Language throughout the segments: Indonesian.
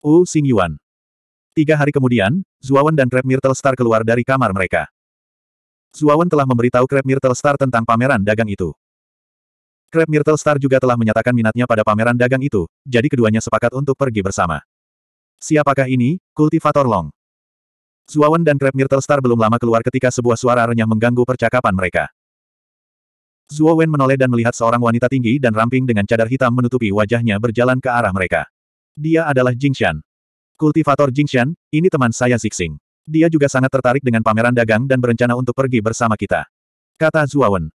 Wu Yuan. Tiga hari kemudian, Zuawan dan Crab Myrtle Star keluar dari kamar mereka. Zuawan telah memberitahu Crab Myrtle Star tentang pameran dagang itu. Crab Myrtle Star juga telah menyatakan minatnya pada pameran dagang itu, jadi keduanya sepakat untuk pergi bersama. Siapakah ini, kultivator Long? Zuawan dan Crab Myrtle Star belum lama keluar ketika sebuah suara renyah mengganggu percakapan mereka. Zuawan menoleh dan melihat seorang wanita tinggi dan ramping dengan cadar hitam menutupi wajahnya berjalan ke arah mereka. Dia adalah Jingshan. Kultivator Jingshan, ini teman saya Zixing. Dia juga sangat tertarik dengan pameran dagang dan berencana untuk pergi bersama kita. Kata Zuawan.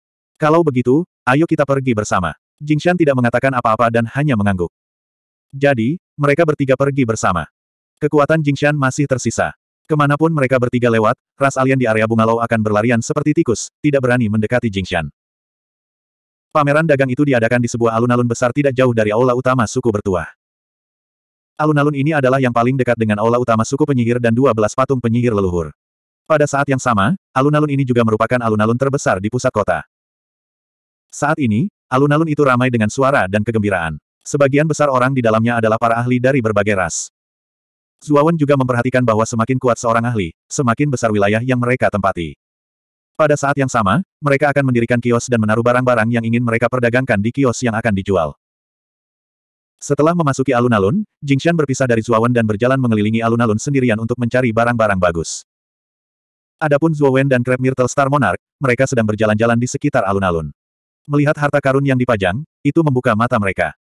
Kalau begitu, ayo kita pergi bersama. Jingshan tidak mengatakan apa-apa dan hanya mengangguk. Jadi, mereka bertiga pergi bersama. Kekuatan Jingshan masih tersisa. Kemanapun mereka bertiga lewat, ras alien di area bungalow akan berlarian seperti tikus, tidak berani mendekati Jingshan. Pameran dagang itu diadakan di sebuah alun-alun besar tidak jauh dari aula utama suku bertuah. Alun-alun ini adalah yang paling dekat dengan aula utama suku penyihir dan 12 patung penyihir leluhur. Pada saat yang sama, alun-alun ini juga merupakan alun-alun terbesar di pusat kota. Saat ini, alun-alun itu ramai dengan suara dan kegembiraan. Sebagian besar orang di dalamnya adalah para ahli dari berbagai ras. Zuawan juga memperhatikan bahwa semakin kuat seorang ahli, semakin besar wilayah yang mereka tempati. Pada saat yang sama, mereka akan mendirikan kios dan menaruh barang-barang yang ingin mereka perdagangkan di kios yang akan dijual. Setelah memasuki alun-alun, Jingshan berpisah dari Zuowen dan berjalan mengelilingi alun-alun sendirian untuk mencari barang-barang bagus. Adapun Zuowen dan Crab Myrtle Star Monarch, mereka sedang berjalan-jalan di sekitar alun-alun. Melihat harta karun yang dipajang, itu membuka mata mereka.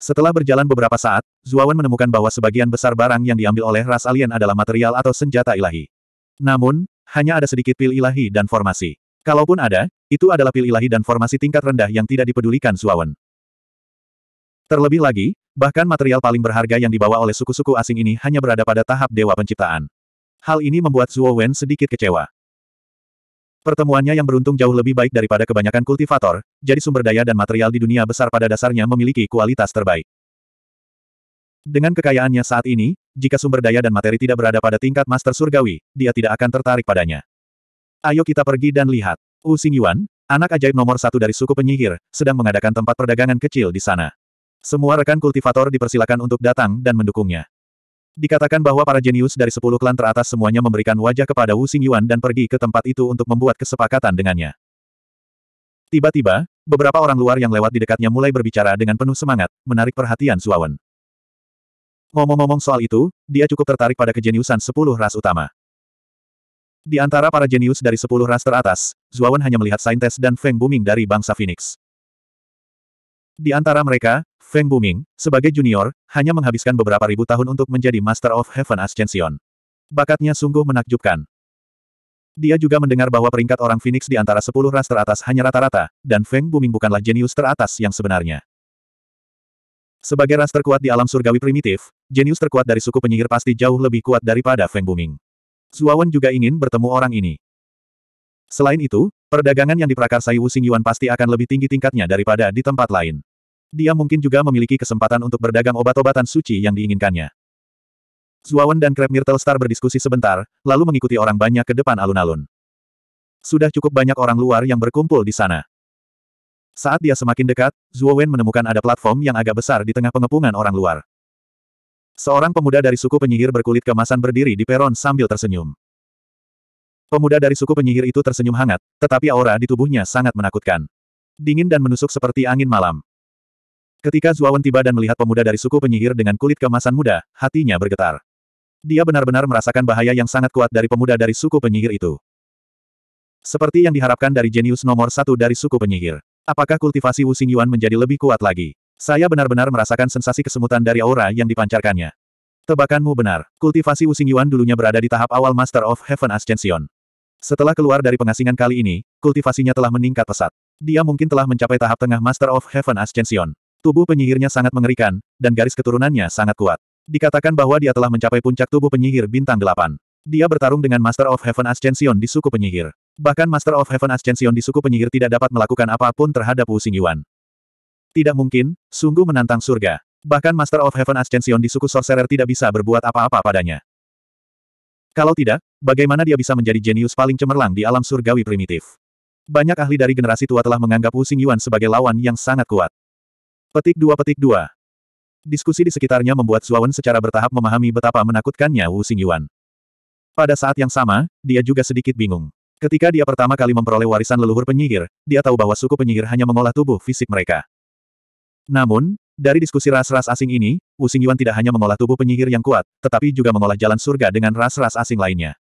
Setelah berjalan beberapa saat, Zuowen menemukan bahwa sebagian besar barang yang diambil oleh ras alien adalah material atau senjata ilahi. Namun, hanya ada sedikit pil ilahi dan formasi. Kalaupun ada, itu adalah pil ilahi dan formasi tingkat rendah yang tidak dipedulikan Zuawan. Terlebih lagi, bahkan material paling berharga yang dibawa oleh suku-suku asing ini hanya berada pada tahap dewa penciptaan. Hal ini membuat Zuo Wen sedikit kecewa. Pertemuannya yang beruntung jauh lebih baik daripada kebanyakan kultivator, jadi sumber daya dan material di dunia besar pada dasarnya memiliki kualitas terbaik. Dengan kekayaannya saat ini, jika sumber daya dan materi tidak berada pada tingkat master surgawi, dia tidak akan tertarik padanya. Ayo kita pergi dan lihat. Wu Xingyuan, anak ajaib nomor satu dari suku penyihir, sedang mengadakan tempat perdagangan kecil di sana. Semua rekan kultivator dipersilakan untuk datang dan mendukungnya. Dikatakan bahwa para jenius dari sepuluh klan teratas semuanya memberikan wajah kepada Wu Xingyuan dan pergi ke tempat itu untuk membuat kesepakatan dengannya. Tiba-tiba, beberapa orang luar yang lewat di dekatnya mulai berbicara dengan penuh semangat, menarik perhatian Zuawan. Ngomong-ngomong soal itu, dia cukup tertarik pada kejeniusan sepuluh ras utama. Di antara para jenius dari sepuluh ras teratas, Zuawan hanya melihat Saintes dan Feng Buming dari bangsa Phoenix. Di antara mereka, Feng Buming, sebagai junior, hanya menghabiskan beberapa ribu tahun untuk menjadi Master of Heaven Ascension. Bakatnya sungguh menakjubkan. Dia juga mendengar bahwa peringkat orang Phoenix di antara sepuluh ras teratas hanya rata-rata, dan Feng Buming bukanlah jenius teratas yang sebenarnya. Sebagai ras terkuat di alam surgawi primitif, jenius terkuat dari suku penyihir pasti jauh lebih kuat daripada Feng Buming. Zuawan juga ingin bertemu orang ini. Selain itu, perdagangan yang diprakarsai Wu Xing pasti akan lebih tinggi tingkatnya daripada di tempat lain dia mungkin juga memiliki kesempatan untuk berdagang obat-obatan suci yang diinginkannya. Zuawan dan Myrtle Telstar berdiskusi sebentar, lalu mengikuti orang banyak ke depan alun-alun. Sudah cukup banyak orang luar yang berkumpul di sana. Saat dia semakin dekat, Zuowen menemukan ada platform yang agak besar di tengah pengepungan orang luar. Seorang pemuda dari suku penyihir berkulit kemasan berdiri di peron sambil tersenyum. Pemuda dari suku penyihir itu tersenyum hangat, tetapi aura di tubuhnya sangat menakutkan. Dingin dan menusuk seperti angin malam. Ketika Zuawan tiba dan melihat pemuda dari suku penyihir dengan kulit kemasan muda, hatinya bergetar. Dia benar-benar merasakan bahaya yang sangat kuat dari pemuda dari suku penyihir itu. Seperti yang diharapkan dari jenius nomor satu dari suku penyihir. Apakah kultivasi Wu Yuan menjadi lebih kuat lagi? Saya benar-benar merasakan sensasi kesemutan dari aura yang dipancarkannya. Tebakanmu benar, kultivasi Wu Yuan dulunya berada di tahap awal Master of Heaven Ascension. Setelah keluar dari pengasingan kali ini, kultivasinya telah meningkat pesat. Dia mungkin telah mencapai tahap tengah Master of Heaven Ascension. Tubuh penyihirnya sangat mengerikan, dan garis keturunannya sangat kuat. Dikatakan bahwa dia telah mencapai puncak tubuh penyihir bintang delapan. Dia bertarung dengan Master of Heaven Ascension di suku penyihir. Bahkan Master of Heaven Ascension di suku penyihir tidak dapat melakukan apapun terhadap Wu Xingyuan. Tidak mungkin, sungguh menantang surga. Bahkan Master of Heaven Ascension di suku Sorcerer tidak bisa berbuat apa-apa padanya. Kalau tidak, bagaimana dia bisa menjadi jenius paling cemerlang di alam surgawi primitif? Banyak ahli dari generasi tua telah menganggap Wu Xingyuan sebagai lawan yang sangat kuat. Petik 2 Petik 2 Diskusi di sekitarnya membuat Zuawan secara bertahap memahami betapa menakutkannya Wu Xingyuan. Pada saat yang sama, dia juga sedikit bingung. Ketika dia pertama kali memperoleh warisan leluhur penyihir, dia tahu bahwa suku penyihir hanya mengolah tubuh fisik mereka. Namun, dari diskusi ras-ras asing ini, Wu Xingyuan tidak hanya mengolah tubuh penyihir yang kuat, tetapi juga mengolah jalan surga dengan ras-ras asing lainnya.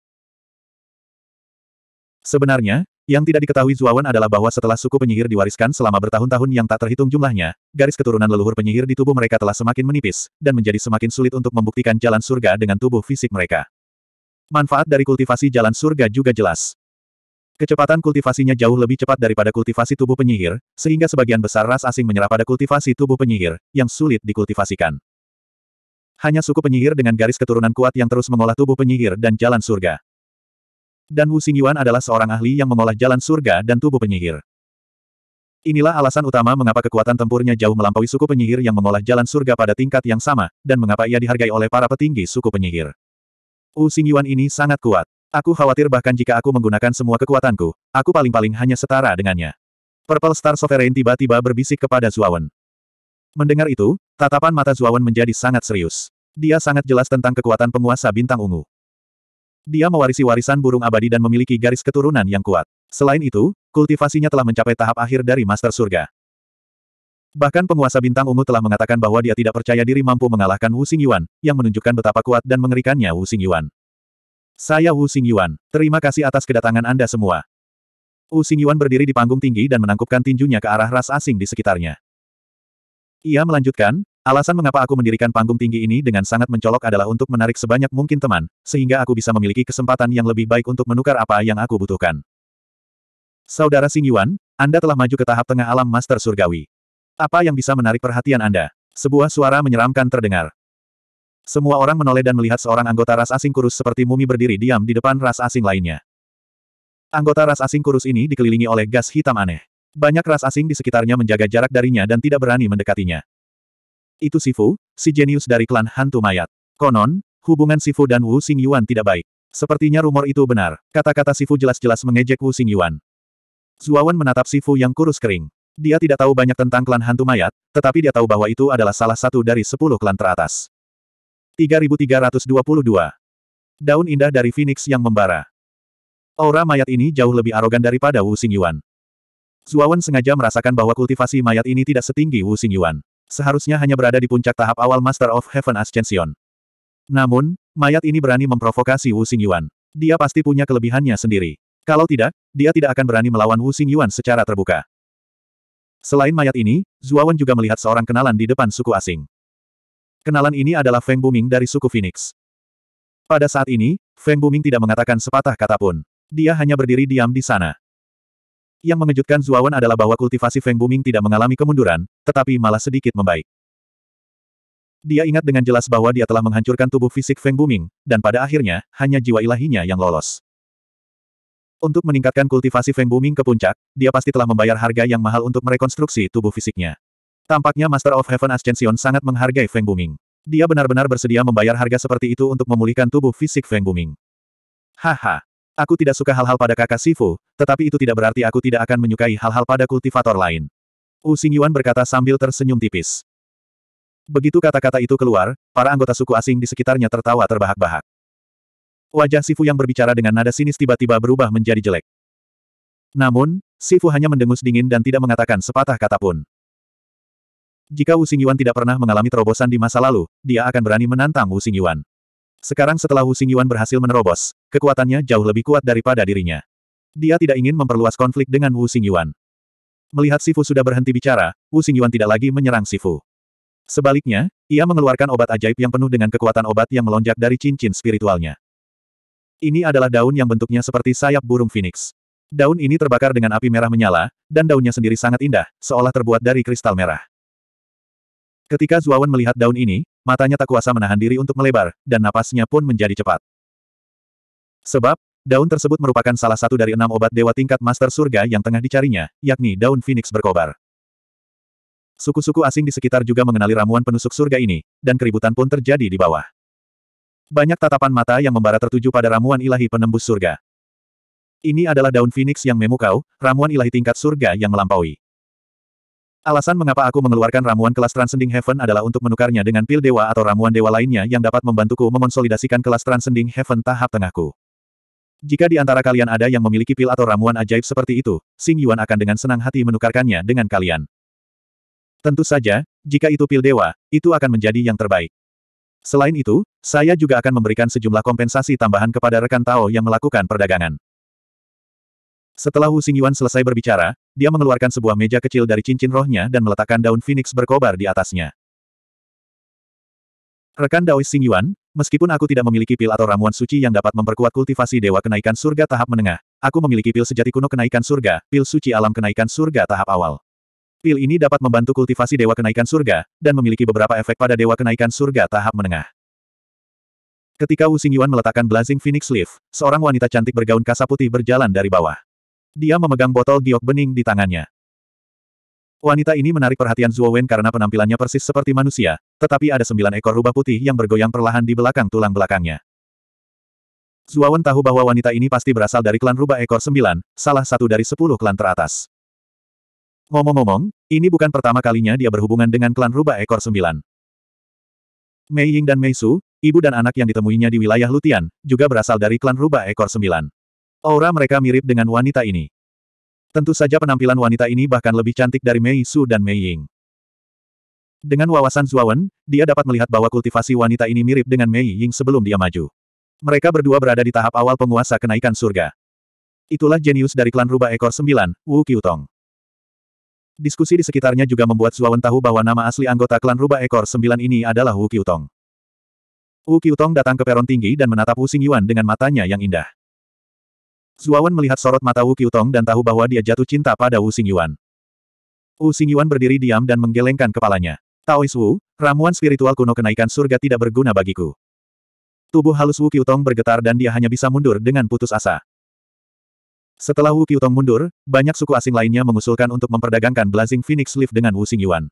Sebenarnya, yang tidak diketahui Zuawan adalah bahwa setelah suku penyihir diwariskan selama bertahun-tahun yang tak terhitung jumlahnya, garis keturunan leluhur penyihir di tubuh mereka telah semakin menipis, dan menjadi semakin sulit untuk membuktikan jalan surga dengan tubuh fisik mereka. Manfaat dari kultivasi jalan surga juga jelas. Kecepatan kultivasinya jauh lebih cepat daripada kultivasi tubuh penyihir, sehingga sebagian besar ras asing menyerah pada kultivasi tubuh penyihir, yang sulit dikultivasikan. Hanya suku penyihir dengan garis keturunan kuat yang terus mengolah tubuh penyihir dan jalan surga. Dan Wu Xingyuan adalah seorang ahli yang mengolah jalan surga dan tubuh penyihir. Inilah alasan utama mengapa kekuatan tempurnya jauh melampaui suku penyihir yang mengolah jalan surga pada tingkat yang sama, dan mengapa ia dihargai oleh para petinggi suku penyihir. Wu Xingyuan ini sangat kuat. Aku khawatir bahkan jika aku menggunakan semua kekuatanku, aku paling-paling hanya setara dengannya. Purple Star Sovereign tiba-tiba berbisik kepada Zuawan. Mendengar itu, tatapan mata Zuawan menjadi sangat serius. Dia sangat jelas tentang kekuatan penguasa bintang ungu. Dia mewarisi warisan burung abadi dan memiliki garis keturunan yang kuat. Selain itu, kultivasinya telah mencapai tahap akhir dari Master Surga. Bahkan penguasa bintang ungu telah mengatakan bahwa dia tidak percaya diri mampu mengalahkan Wu Xing Yuan, yang menunjukkan betapa kuat dan mengerikannya Wu Xing Yuan. Saya Wu Xing Yuan, terima kasih atas kedatangan Anda semua. Wu Xing Yuan berdiri di panggung tinggi dan menangkupkan tinjunya ke arah ras asing di sekitarnya. Ia melanjutkan, Alasan mengapa aku mendirikan panggung tinggi ini dengan sangat mencolok adalah untuk menarik sebanyak mungkin teman, sehingga aku bisa memiliki kesempatan yang lebih baik untuk menukar apa yang aku butuhkan. Saudara Xing Yuan, Anda telah maju ke tahap tengah alam Master Surgawi. Apa yang bisa menarik perhatian Anda? Sebuah suara menyeramkan terdengar. Semua orang menoleh dan melihat seorang anggota ras asing kurus seperti mumi berdiri diam di depan ras asing lainnya. Anggota ras asing kurus ini dikelilingi oleh gas hitam aneh. Banyak ras asing di sekitarnya menjaga jarak darinya dan tidak berani mendekatinya. Itu Sifu, si jenius dari klan hantu mayat. Konon, hubungan Sifu dan Wu Xing tidak baik. Sepertinya rumor itu benar. Kata-kata Sifu jelas-jelas mengejek Wu Xing Yuan. Zuawan menatap Sifu yang kurus kering. Dia tidak tahu banyak tentang klan hantu mayat, tetapi dia tahu bahwa itu adalah salah satu dari sepuluh klan teratas. 3322 Daun indah dari Phoenix yang membara. Aura mayat ini jauh lebih arogan daripada Wu Xing Yuan. Zuawan sengaja merasakan bahwa kultivasi mayat ini tidak setinggi Wu Xing Seharusnya hanya berada di puncak tahap awal Master of Heaven Ascension. Namun, mayat ini berani memprovokasi Wu Xing Yuan. Dia pasti punya kelebihannya sendiri. Kalau tidak, dia tidak akan berani melawan Wu Xing Yuan secara terbuka. Selain mayat ini, Zuawan juga melihat seorang kenalan di depan suku asing. Kenalan ini adalah Feng Buming dari suku Phoenix. Pada saat ini, Feng Buming tidak mengatakan sepatah kata pun. Dia hanya berdiri diam di sana. Yang mengejutkan Zuawan adalah bahwa kultivasi Feng Buming tidak mengalami kemunduran, tetapi malah sedikit membaik. Dia ingat dengan jelas bahwa dia telah menghancurkan tubuh fisik Feng Buming, dan pada akhirnya, hanya jiwa ilahinya yang lolos. Untuk meningkatkan kultivasi Feng Buming ke puncak, dia pasti telah membayar harga yang mahal untuk merekonstruksi tubuh fisiknya. Tampaknya Master of Heaven Ascension sangat menghargai Feng Buming. Dia benar-benar bersedia membayar harga seperti itu untuk memulihkan tubuh fisik Feng Buming. Haha, Aku tidak suka hal-hal pada kakak Sifu, tetapi itu tidak berarti aku tidak akan menyukai hal-hal pada kultivator lain. Wu Xingyuan berkata sambil tersenyum tipis. Begitu kata-kata itu keluar, para anggota suku asing di sekitarnya tertawa terbahak-bahak. Wajah Sifu yang berbicara dengan nada sinis tiba-tiba berubah menjadi jelek. Namun, Sifu hanya mendengus dingin dan tidak mengatakan sepatah kata pun. Jika Wu Xingyuan tidak pernah mengalami terobosan di masa lalu, dia akan berani menantang Wu Xingyuan. Sekarang setelah Wu Xingyuan berhasil menerobos, kekuatannya jauh lebih kuat daripada dirinya. Dia tidak ingin memperluas konflik dengan Wu Xingyuan. Melihat Sifu sudah berhenti bicara, Wu Xingyuan tidak lagi menyerang Sifu. Sebaliknya, ia mengeluarkan obat ajaib yang penuh dengan kekuatan obat yang melonjak dari cincin spiritualnya. Ini adalah daun yang bentuknya seperti sayap burung phoenix. Daun ini terbakar dengan api merah menyala, dan daunnya sendiri sangat indah, seolah terbuat dari kristal merah. Ketika Zuawan melihat daun ini, matanya tak kuasa menahan diri untuk melebar, dan napasnya pun menjadi cepat. Sebab, daun tersebut merupakan salah satu dari enam obat dewa tingkat master surga yang tengah dicarinya, yakni daun phoenix berkobar. Suku-suku asing di sekitar juga mengenali ramuan penusuk surga ini, dan keributan pun terjadi di bawah. Banyak tatapan mata yang membara tertuju pada ramuan ilahi penembus surga. Ini adalah daun phoenix yang memukau, ramuan ilahi tingkat surga yang melampaui. Alasan mengapa aku mengeluarkan ramuan kelas Transcending Heaven adalah untuk menukarnya dengan pil dewa atau ramuan dewa lainnya yang dapat membantuku mengonsolidasikan kelas Transcending Heaven tahap tengahku. Jika di antara kalian ada yang memiliki pil atau ramuan ajaib seperti itu, Sing Yuan akan dengan senang hati menukarkannya dengan kalian. Tentu saja, jika itu pil dewa, itu akan menjadi yang terbaik. Selain itu, saya juga akan memberikan sejumlah kompensasi tambahan kepada rekan Tao yang melakukan perdagangan. Setelah Wu Xingyuan selesai berbicara, dia mengeluarkan sebuah meja kecil dari cincin rohnya dan meletakkan daun phoenix berkobar di atasnya. Rekan Daois Xingyuan, meskipun aku tidak memiliki pil atau ramuan suci yang dapat memperkuat kultivasi dewa kenaikan surga tahap menengah, aku memiliki pil sejati kuno kenaikan surga, pil suci alam kenaikan surga tahap awal. Pil ini dapat membantu kultivasi dewa kenaikan surga, dan memiliki beberapa efek pada dewa kenaikan surga tahap menengah. Ketika Wu Xingyuan meletakkan Blazing Phoenix Leaf, seorang wanita cantik bergaun kasa putih berjalan dari bawah. Dia memegang botol giok bening di tangannya. Wanita ini menarik perhatian Zuo Wen karena penampilannya persis seperti manusia, tetapi ada sembilan ekor rubah putih yang bergoyang perlahan di belakang tulang belakangnya. Zuo Wen tahu bahwa wanita ini pasti berasal dari klan rubah ekor sembilan, salah satu dari sepuluh klan teratas. Ngomong-ngomong, ini bukan pertama kalinya dia berhubungan dengan klan rubah ekor sembilan. Mei Ying dan Mei Su, ibu dan anak yang ditemuinya di wilayah Lutian, juga berasal dari klan rubah ekor sembilan. Aura mereka mirip dengan wanita ini. Tentu saja penampilan wanita ini bahkan lebih cantik dari Mei Su dan Mei Ying. Dengan wawasan Zuawan, dia dapat melihat bahwa kultivasi wanita ini mirip dengan Mei Ying sebelum dia maju. Mereka berdua berada di tahap awal penguasa kenaikan surga. Itulah jenius dari klan rubah ekor sembilan, Wu Qiutong. Diskusi di sekitarnya juga membuat Zuawan tahu bahwa nama asli anggota klan rubah ekor sembilan ini adalah Wu Qiutong. Wu Qiutong datang ke peron tinggi dan menatap Wu Xing Yuan dengan matanya yang indah. Zuawan melihat sorot mata Wu Qiutong dan tahu bahwa dia jatuh cinta pada Wu Xingyuan. Wu Xingyuan berdiri diam dan menggelengkan kepalanya. Taois Wu, ramuan spiritual kuno kenaikan surga tidak berguna bagiku. Tubuh halus Wu Qiutong bergetar dan dia hanya bisa mundur dengan putus asa. Setelah Wu Qiutong mundur, banyak suku asing lainnya mengusulkan untuk memperdagangkan Blazing Phoenix Leaf dengan Wu Xingyuan.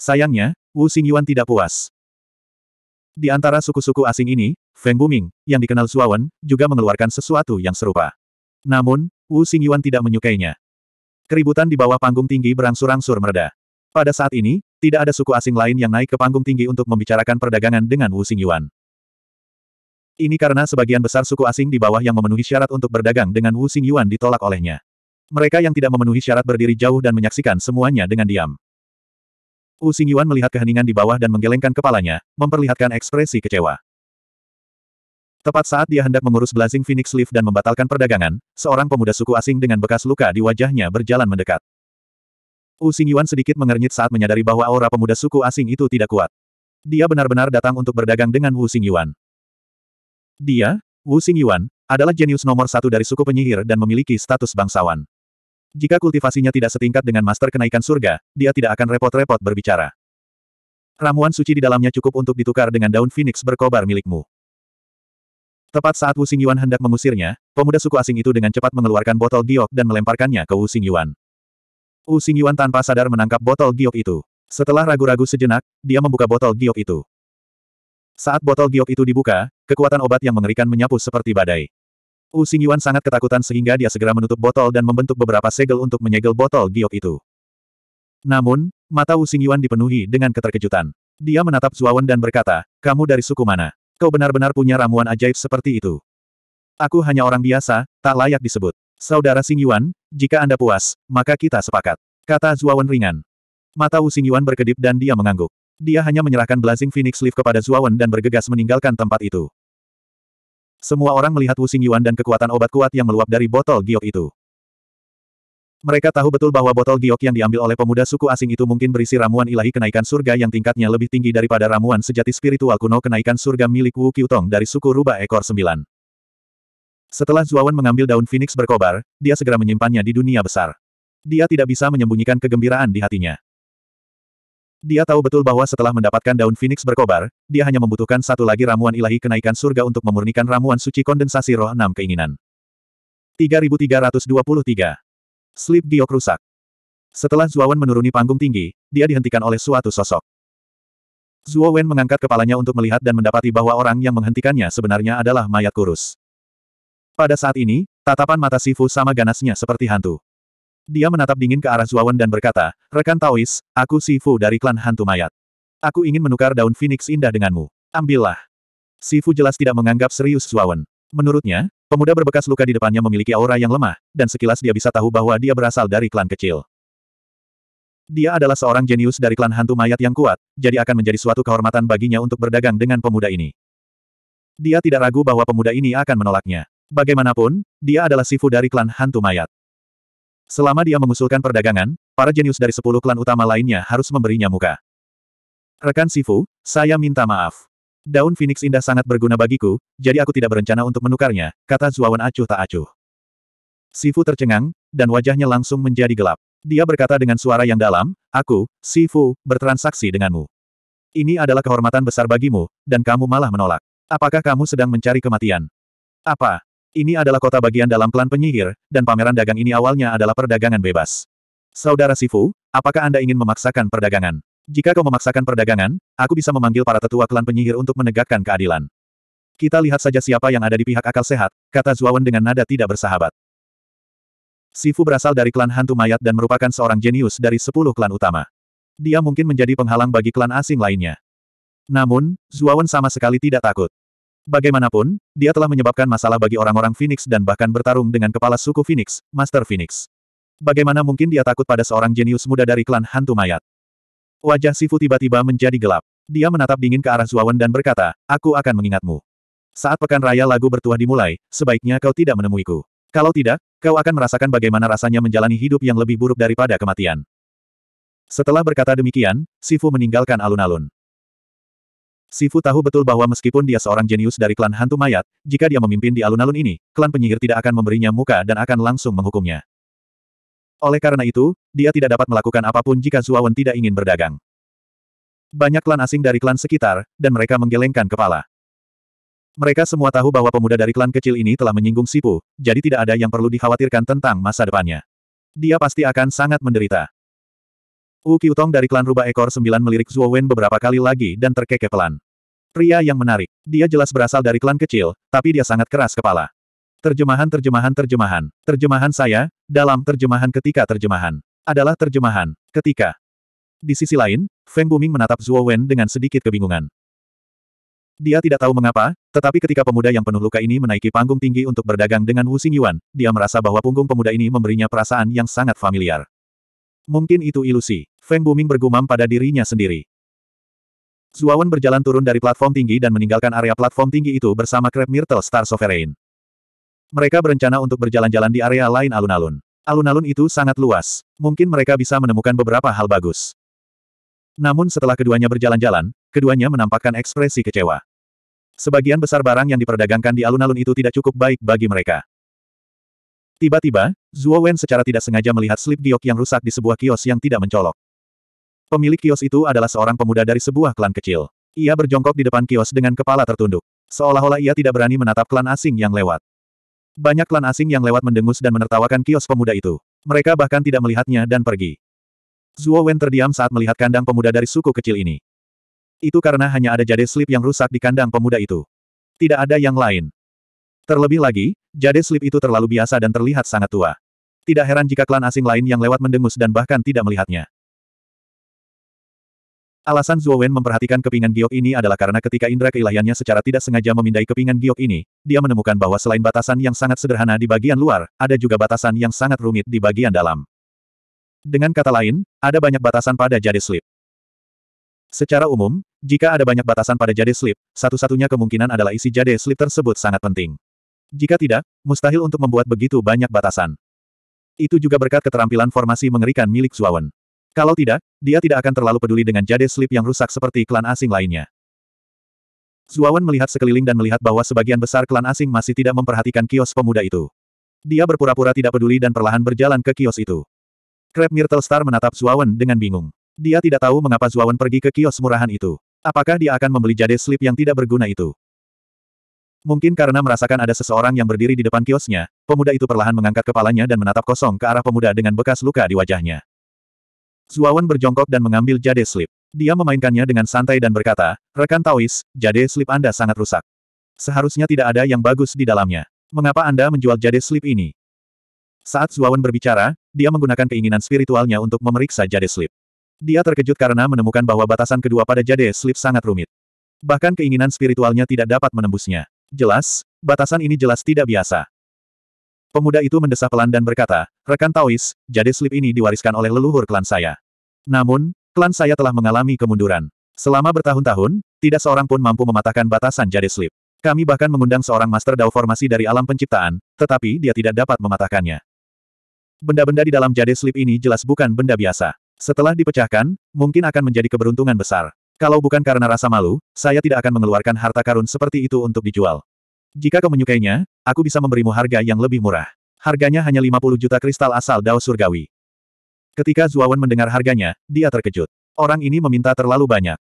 Sayangnya, Wu Xingyuan tidak puas. Di antara suku-suku asing ini, Feng Buming, yang dikenal Zuawan, juga mengeluarkan sesuatu yang serupa. Namun, Wu Xingyuan tidak menyukainya. Keributan di bawah panggung tinggi berangsur-angsur mereda. Pada saat ini, tidak ada suku asing lain yang naik ke panggung tinggi untuk membicarakan perdagangan dengan Wu Xingyuan. Ini karena sebagian besar suku asing di bawah yang memenuhi syarat untuk berdagang dengan Wu Xingyuan ditolak olehnya. Mereka yang tidak memenuhi syarat berdiri jauh dan menyaksikan semuanya dengan diam. Wu Xingyuan melihat keheningan di bawah dan menggelengkan kepalanya, memperlihatkan ekspresi kecewa. Tepat saat dia hendak mengurus Blazing Phoenix Leaf dan membatalkan perdagangan, seorang pemuda suku asing dengan bekas luka di wajahnya berjalan mendekat. Wu Xingyuan sedikit mengernyit saat menyadari bahwa aura pemuda suku asing itu tidak kuat. Dia benar-benar datang untuk berdagang dengan Wu Xingyuan. Dia, Wu Xingyuan, adalah jenius nomor satu dari suku penyihir dan memiliki status bangsawan. Jika kultivasinya tidak setingkat dengan master kenaikan surga, dia tidak akan repot-repot berbicara. Ramuan suci di dalamnya cukup untuk ditukar dengan daun phoenix berkobar milikmu. Tepat saat Wu Xingyuan hendak mengusirnya, pemuda suku asing itu dengan cepat mengeluarkan botol giok dan melemparkannya ke Wu Xingyuan. Wu Xingyuan tanpa sadar menangkap botol giok itu. Setelah ragu-ragu sejenak, dia membuka botol giok itu. Saat botol giok itu dibuka, kekuatan obat yang mengerikan menyapu seperti badai. Wu Xingyuan sangat ketakutan sehingga dia segera menutup botol dan membentuk beberapa segel untuk menyegel botol giok itu. Namun, mata Wu Xingyuan dipenuhi dengan keterkejutan. Dia menatap Zuawan dan berkata, kamu dari suku mana? Kau benar-benar punya ramuan ajaib seperti itu. Aku hanya orang biasa, tak layak disebut. Saudara Sing Yuan, jika Anda puas, maka kita sepakat. Kata Zuawan ringan. Mata Wu Sing Yuan berkedip dan dia mengangguk. Dia hanya menyerahkan Blazing Phoenix Leaf kepada Zuawan dan bergegas meninggalkan tempat itu. Semua orang melihat Wu Sing Yuan dan kekuatan obat kuat yang meluap dari botol giok itu. Mereka tahu betul bahwa botol giok yang diambil oleh pemuda suku asing itu mungkin berisi ramuan ilahi kenaikan surga yang tingkatnya lebih tinggi daripada ramuan sejati spiritual kuno kenaikan surga milik Wu Qiutong dari suku rubah Ekor Sembilan. Setelah Zuawan mengambil daun Phoenix berkobar, dia segera menyimpannya di dunia besar. Dia tidak bisa menyembunyikan kegembiraan di hatinya. Dia tahu betul bahwa setelah mendapatkan daun Phoenix berkobar, dia hanya membutuhkan satu lagi ramuan ilahi kenaikan surga untuk memurnikan ramuan suci kondensasi roh enam keinginan. 3323 Slip giok rusak. Setelah Zuowen menuruni panggung tinggi, dia dihentikan oleh suatu sosok. Zuo mengangkat kepalanya untuk melihat dan mendapati bahwa orang yang menghentikannya sebenarnya adalah mayat kurus. Pada saat ini, tatapan mata Sifu sama ganasnya seperti hantu. Dia menatap dingin ke arah Zuawan dan berkata, Rekan Taois, aku Sifu dari klan hantu mayat. Aku ingin menukar daun Phoenix indah denganmu. Ambillah. Sifu jelas tidak menganggap serius Zuawan. Menurutnya, Pemuda berbekas luka di depannya memiliki aura yang lemah, dan sekilas dia bisa tahu bahwa dia berasal dari klan kecil. Dia adalah seorang jenius dari klan hantu mayat yang kuat, jadi akan menjadi suatu kehormatan baginya untuk berdagang dengan pemuda ini. Dia tidak ragu bahwa pemuda ini akan menolaknya. Bagaimanapun, dia adalah sifu dari klan hantu mayat. Selama dia mengusulkan perdagangan, para jenius dari sepuluh klan utama lainnya harus memberinya muka. Rekan Sifu, saya minta maaf. Daun Phoenix indah sangat berguna bagiku, jadi aku tidak berencana untuk menukarnya, kata Zuawan acuh tak acuh. Sifu tercengang, dan wajahnya langsung menjadi gelap. Dia berkata dengan suara yang dalam, Aku, Sifu, bertransaksi denganmu. Ini adalah kehormatan besar bagimu, dan kamu malah menolak. Apakah kamu sedang mencari kematian? Apa? Ini adalah kota bagian dalam klan penyihir, dan pameran dagang ini awalnya adalah perdagangan bebas. Saudara Sifu, apakah Anda ingin memaksakan perdagangan? Jika kau memaksakan perdagangan, aku bisa memanggil para tetua klan penyihir untuk menegakkan keadilan. Kita lihat saja siapa yang ada di pihak akal sehat, kata Zuawan dengan nada tidak bersahabat. Sifu berasal dari klan hantu mayat dan merupakan seorang jenius dari sepuluh klan utama. Dia mungkin menjadi penghalang bagi klan asing lainnya. Namun, Zuawan sama sekali tidak takut. Bagaimanapun, dia telah menyebabkan masalah bagi orang-orang Phoenix dan bahkan bertarung dengan kepala suku Phoenix, Master Phoenix. Bagaimana mungkin dia takut pada seorang jenius muda dari klan hantu mayat? Wajah Sifu tiba-tiba menjadi gelap. Dia menatap dingin ke arah Zuawan dan berkata, aku akan mengingatmu. Saat pekan raya lagu bertuah dimulai, sebaiknya kau tidak menemuiku. Kalau tidak, kau akan merasakan bagaimana rasanya menjalani hidup yang lebih buruk daripada kematian. Setelah berkata demikian, Sifu meninggalkan alun-alun. Sifu tahu betul bahwa meskipun dia seorang jenius dari klan hantu mayat, jika dia memimpin di alun-alun ini, klan penyihir tidak akan memberinya muka dan akan langsung menghukumnya. Oleh karena itu, dia tidak dapat melakukan apapun jika Zuawan tidak ingin berdagang. Banyak klan asing dari klan sekitar, dan mereka menggelengkan kepala. Mereka semua tahu bahwa pemuda dari klan kecil ini telah menyinggung Sipu, jadi tidak ada yang perlu dikhawatirkan tentang masa depannya. Dia pasti akan sangat menderita. Wu Qiutong dari klan rubah ekor sembilan melirik Zuo Wen beberapa kali lagi dan terkekeh pelan. Pria yang menarik. Dia jelas berasal dari klan kecil, tapi dia sangat keras kepala. Terjemahan terjemahan terjemahan. Terjemahan saya, dalam terjemahan ketika terjemahan, adalah terjemahan, ketika. Di sisi lain, Feng Buming menatap Zhuo Wen dengan sedikit kebingungan. Dia tidak tahu mengapa, tetapi ketika pemuda yang penuh luka ini menaiki panggung tinggi untuk berdagang dengan Wu Xingyuan, dia merasa bahwa punggung pemuda ini memberinya perasaan yang sangat familiar. Mungkin itu ilusi. Feng Buming bergumam pada dirinya sendiri. Wen berjalan turun dari platform tinggi dan meninggalkan area platform tinggi itu bersama Crab Myrtle Star Sovereign. Mereka berencana untuk berjalan-jalan di area lain alun-alun. Alun-alun itu sangat luas. Mungkin mereka bisa menemukan beberapa hal bagus. Namun setelah keduanya berjalan-jalan, keduanya menampakkan ekspresi kecewa. Sebagian besar barang yang diperdagangkan di alun-alun itu tidak cukup baik bagi mereka. Tiba-tiba, Zhuo Wen secara tidak sengaja melihat slip giok yang rusak di sebuah kios yang tidak mencolok. Pemilik kios itu adalah seorang pemuda dari sebuah klan kecil. Ia berjongkok di depan kios dengan kepala tertunduk. Seolah-olah ia tidak berani menatap klan asing yang lewat. Banyak klan asing yang lewat mendengus dan menertawakan kios pemuda itu. Mereka bahkan tidak melihatnya dan pergi. Zuo Wen terdiam saat melihat kandang pemuda dari suku kecil ini. Itu karena hanya ada jade slip yang rusak di kandang pemuda itu. Tidak ada yang lain. Terlebih lagi, jade slip itu terlalu biasa dan terlihat sangat tua. Tidak heran jika klan asing lain yang lewat mendengus dan bahkan tidak melihatnya. Alasan Zuo Wen memperhatikan kepingan giok ini adalah karena ketika indera keilahiannya secara tidak sengaja memindai kepingan giok ini, dia menemukan bahwa selain batasan yang sangat sederhana di bagian luar, ada juga batasan yang sangat rumit di bagian dalam. Dengan kata lain, ada banyak batasan pada jade slip. Secara umum, jika ada banyak batasan pada jade slip, satu-satunya kemungkinan adalah isi jade slip tersebut sangat penting. Jika tidak, mustahil untuk membuat begitu banyak batasan. Itu juga berkat keterampilan formasi mengerikan milik Wen. Kalau tidak, dia tidak akan terlalu peduli dengan jade slip yang rusak seperti klan asing lainnya. Zuawan melihat sekeliling dan melihat bahwa sebagian besar klan asing masih tidak memperhatikan kios pemuda itu. Dia berpura-pura tidak peduli dan perlahan berjalan ke kios itu. Myrtle Telstar menatap Zuawan dengan bingung. Dia tidak tahu mengapa Zuawan pergi ke kios murahan itu. Apakah dia akan membeli jade slip yang tidak berguna itu? Mungkin karena merasakan ada seseorang yang berdiri di depan kiosnya, pemuda itu perlahan mengangkat kepalanya dan menatap kosong ke arah pemuda dengan bekas luka di wajahnya. Zuawan berjongkok dan mengambil jade slip. Dia memainkannya dengan santai dan berkata, Rekan Taois, jade slip Anda sangat rusak. Seharusnya tidak ada yang bagus di dalamnya. Mengapa Anda menjual jade slip ini? Saat Zuawan berbicara, dia menggunakan keinginan spiritualnya untuk memeriksa jade slip. Dia terkejut karena menemukan bahwa batasan kedua pada jade slip sangat rumit. Bahkan keinginan spiritualnya tidak dapat menembusnya. Jelas, batasan ini jelas tidak biasa. Pemuda itu mendesah pelan dan berkata, Rekan Taois, jade slip ini diwariskan oleh leluhur klan saya. Namun, klan saya telah mengalami kemunduran. Selama bertahun-tahun, tidak seorang pun mampu mematahkan batasan jade slip. Kami bahkan mengundang seorang master dao formasi dari alam penciptaan, tetapi dia tidak dapat mematahkannya. Benda-benda di dalam jade slip ini jelas bukan benda biasa. Setelah dipecahkan, mungkin akan menjadi keberuntungan besar. Kalau bukan karena rasa malu, saya tidak akan mengeluarkan harta karun seperti itu untuk dijual. Jika kau menyukainya, aku bisa memberimu harga yang lebih murah. Harganya hanya 50 juta kristal asal Dao Surgawi. Ketika Zuawan mendengar harganya, dia terkejut. Orang ini meminta terlalu banyak.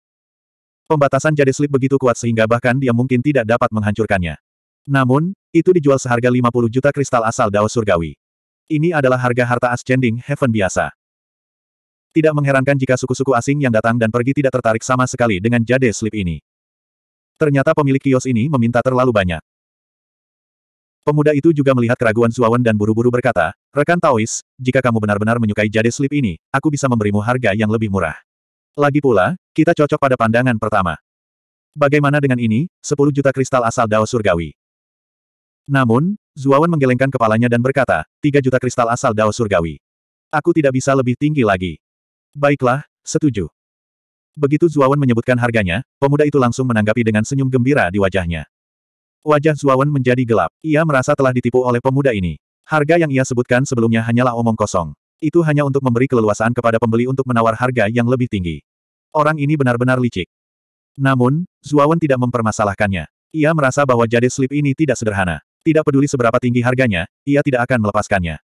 Pembatasan jade slip begitu kuat sehingga bahkan dia mungkin tidak dapat menghancurkannya. Namun, itu dijual seharga 50 juta kristal asal Dao Surgawi. Ini adalah harga harta ascending heaven biasa. Tidak mengherankan jika suku-suku asing yang datang dan pergi tidak tertarik sama sekali dengan jade slip ini. Ternyata pemilik kios ini meminta terlalu banyak. Pemuda itu juga melihat keraguan Zuawan dan buru-buru berkata, Rekan Taois, jika kamu benar-benar menyukai jade slip ini, aku bisa memberimu harga yang lebih murah. Lagi pula, kita cocok pada pandangan pertama. Bagaimana dengan ini, 10 juta kristal asal Dao Surgawi. Namun, Zuawan menggelengkan kepalanya dan berkata, 3 juta kristal asal Dao Surgawi. Aku tidak bisa lebih tinggi lagi. Baiklah, setuju. Begitu Zuawan menyebutkan harganya, pemuda itu langsung menanggapi dengan senyum gembira di wajahnya. Wajah Zuawan menjadi gelap. Ia merasa telah ditipu oleh pemuda ini. Harga yang ia sebutkan sebelumnya hanyalah omong kosong. Itu hanya untuk memberi keleluasaan kepada pembeli untuk menawar harga yang lebih tinggi. Orang ini benar-benar licik. Namun, Zuawan tidak mempermasalahkannya. Ia merasa bahwa jade slip ini tidak sederhana. Tidak peduli seberapa tinggi harganya, ia tidak akan melepaskannya.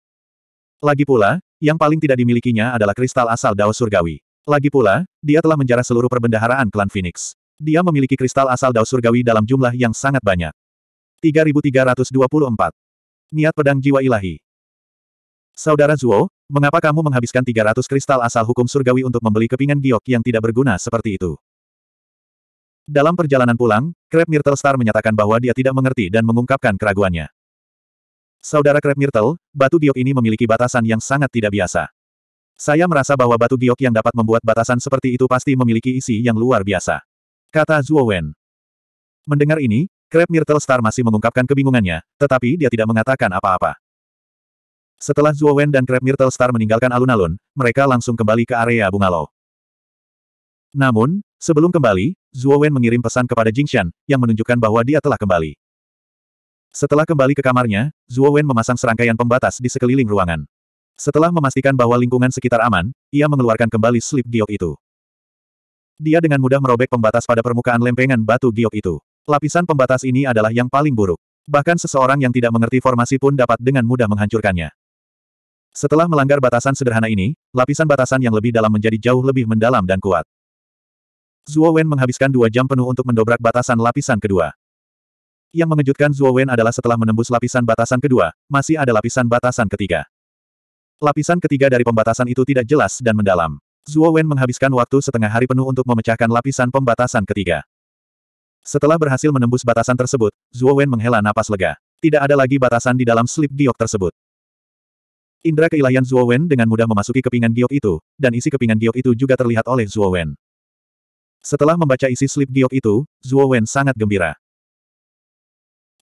Lagi pula, yang paling tidak dimilikinya adalah kristal asal Dao Surgawi. Lagi pula, dia telah menjarah seluruh perbendaharaan klan Phoenix. Dia memiliki kristal asal Dao Surgawi dalam jumlah yang sangat banyak. 3324. Niat pedang jiwa ilahi. Saudara Zuo, mengapa kamu menghabiskan 300 kristal asal hukum surgawi untuk membeli kepingan giok yang tidak berguna seperti itu? Dalam perjalanan pulang, Krab Myrtle Star menyatakan bahwa dia tidak mengerti dan mengungkapkan keraguannya. Saudara Krab Myrtle, batu giok ini memiliki batasan yang sangat tidak biasa. Saya merasa bahwa batu giok yang dapat membuat batasan seperti itu pasti memiliki isi yang luar biasa. Kata Zuo Wen. Mendengar ini, Crab Myrtle Star masih mengungkapkan kebingungannya, tetapi dia tidak mengatakan apa-apa. Setelah Zuo Wen dan Crab Myrtle Star meninggalkan alun-alun, mereka langsung kembali ke area bungalow. Namun, sebelum kembali, Zuo Wen mengirim pesan kepada Jingshan, yang menunjukkan bahwa dia telah kembali. Setelah kembali ke kamarnya, Zuo Wen memasang serangkaian pembatas di sekeliling ruangan. Setelah memastikan bahwa lingkungan sekitar aman, ia mengeluarkan kembali slip giok itu. Dia dengan mudah merobek pembatas pada permukaan lempengan batu giok itu. Lapisan pembatas ini adalah yang paling buruk. Bahkan seseorang yang tidak mengerti formasi pun dapat dengan mudah menghancurkannya. Setelah melanggar batasan sederhana ini, lapisan batasan yang lebih dalam menjadi jauh lebih mendalam dan kuat. Zuo Wen menghabiskan dua jam penuh untuk mendobrak batasan lapisan kedua. Yang mengejutkan Zuo Wen adalah setelah menembus lapisan batasan kedua, masih ada lapisan batasan ketiga. Lapisan ketiga dari pembatasan itu tidak jelas dan mendalam. Zuo Wen menghabiskan waktu setengah hari penuh untuk memecahkan lapisan pembatasan ketiga. Setelah berhasil menembus batasan tersebut, Zhuo Wen menghela napas lega. Tidak ada lagi batasan di dalam slip giok tersebut. Indra keilahian Zhuo Wen dengan mudah memasuki kepingan giok itu, dan isi kepingan giok itu juga terlihat oleh Zhuo Wen. Setelah membaca isi slip giok itu, Zhuo Wen sangat gembira.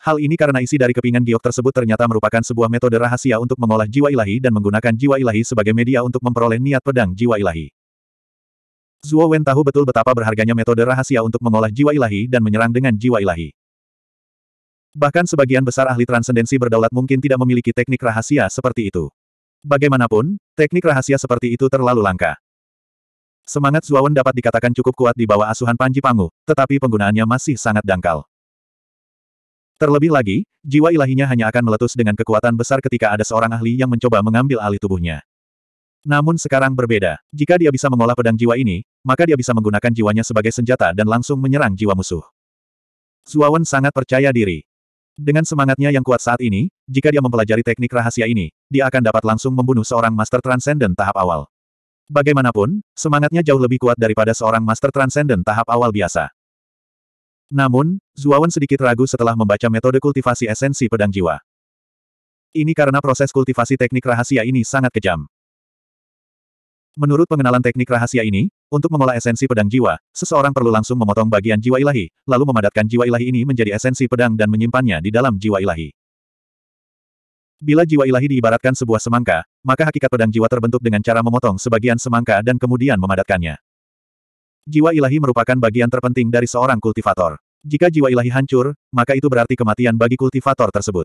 Hal ini karena isi dari kepingan giok tersebut ternyata merupakan sebuah metode rahasia untuk mengolah jiwa ilahi dan menggunakan jiwa ilahi sebagai media untuk memperoleh niat pedang jiwa ilahi. Zuo Wen tahu betul betapa berharganya metode rahasia untuk mengolah jiwa ilahi dan menyerang dengan jiwa ilahi. Bahkan sebagian besar ahli transendensi berdaulat mungkin tidak memiliki teknik rahasia seperti itu. Bagaimanapun, teknik rahasia seperti itu terlalu langka. Semangat Wen dapat dikatakan cukup kuat di bawah asuhan Panji Pangu, tetapi penggunaannya masih sangat dangkal. Terlebih lagi, jiwa ilahinya hanya akan meletus dengan kekuatan besar ketika ada seorang ahli yang mencoba mengambil alih tubuhnya. Namun sekarang berbeda. Jika dia bisa mengolah pedang jiwa ini, maka dia bisa menggunakan jiwanya sebagai senjata dan langsung menyerang jiwa musuh. Zuawan sangat percaya diri. Dengan semangatnya yang kuat saat ini, jika dia mempelajari teknik rahasia ini, dia akan dapat langsung membunuh seorang Master Transcendent tahap awal. Bagaimanapun, semangatnya jauh lebih kuat daripada seorang Master Transcendent tahap awal biasa. Namun, Zuawan sedikit ragu setelah membaca metode kultivasi esensi pedang jiwa. Ini karena proses kultivasi teknik rahasia ini sangat kejam. Menurut pengenalan teknik rahasia ini, untuk mengolah esensi pedang jiwa, seseorang perlu langsung memotong bagian jiwa ilahi, lalu memadatkan jiwa ilahi ini menjadi esensi pedang dan menyimpannya di dalam jiwa ilahi. Bila jiwa ilahi diibaratkan sebuah semangka, maka hakikat pedang jiwa terbentuk dengan cara memotong sebagian semangka dan kemudian memadatkannya. Jiwa ilahi merupakan bagian terpenting dari seorang kultivator. Jika jiwa ilahi hancur, maka itu berarti kematian bagi kultivator tersebut.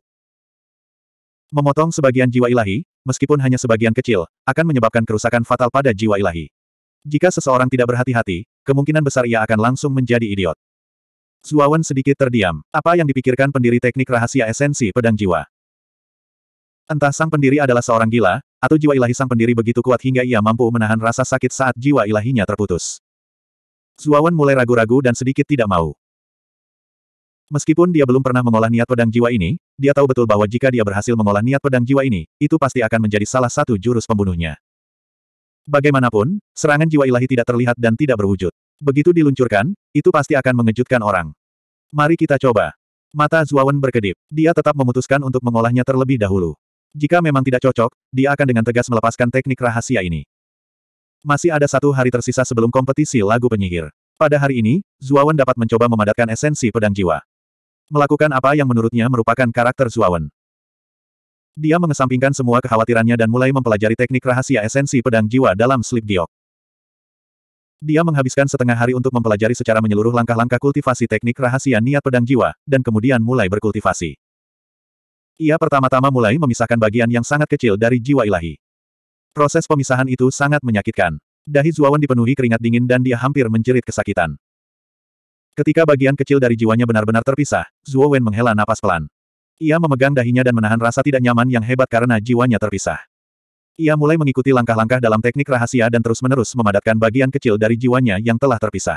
Memotong sebagian jiwa ilahi, meskipun hanya sebagian kecil, akan menyebabkan kerusakan fatal pada jiwa ilahi. Jika seseorang tidak berhati-hati, kemungkinan besar ia akan langsung menjadi idiot. Zuawan sedikit terdiam. Apa yang dipikirkan pendiri teknik rahasia esensi pedang jiwa? Entah sang pendiri adalah seorang gila, atau jiwa ilahi sang pendiri begitu kuat hingga ia mampu menahan rasa sakit saat jiwa ilahinya terputus. Zuawan mulai ragu-ragu dan sedikit tidak mau. Meskipun dia belum pernah mengolah niat pedang jiwa ini, dia tahu betul bahwa jika dia berhasil mengolah niat pedang jiwa ini, itu pasti akan menjadi salah satu jurus pembunuhnya. Bagaimanapun, serangan jiwa ilahi tidak terlihat dan tidak berwujud. Begitu diluncurkan, itu pasti akan mengejutkan orang. Mari kita coba. Mata Zuawan berkedip. Dia tetap memutuskan untuk mengolahnya terlebih dahulu. Jika memang tidak cocok, dia akan dengan tegas melepaskan teknik rahasia ini. Masih ada satu hari tersisa sebelum kompetisi lagu penyihir. Pada hari ini, Zuawan dapat mencoba memadatkan esensi pedang jiwa melakukan apa yang menurutnya merupakan karakter Zuawan. Dia mengesampingkan semua kekhawatirannya dan mulai mempelajari teknik rahasia esensi pedang jiwa dalam slip giok. Dia menghabiskan setengah hari untuk mempelajari secara menyeluruh langkah-langkah kultivasi teknik rahasia niat pedang jiwa, dan kemudian mulai berkultivasi. Ia pertama-tama mulai memisahkan bagian yang sangat kecil dari jiwa ilahi. Proses pemisahan itu sangat menyakitkan. Dahi Zuawan dipenuhi keringat dingin dan dia hampir menjerit kesakitan. Ketika bagian kecil dari jiwanya benar-benar terpisah, Zuo Wen menghela napas pelan. Ia memegang dahinya dan menahan rasa tidak nyaman yang hebat karena jiwanya terpisah. Ia mulai mengikuti langkah-langkah dalam teknik rahasia dan terus-menerus memadatkan bagian kecil dari jiwanya yang telah terpisah.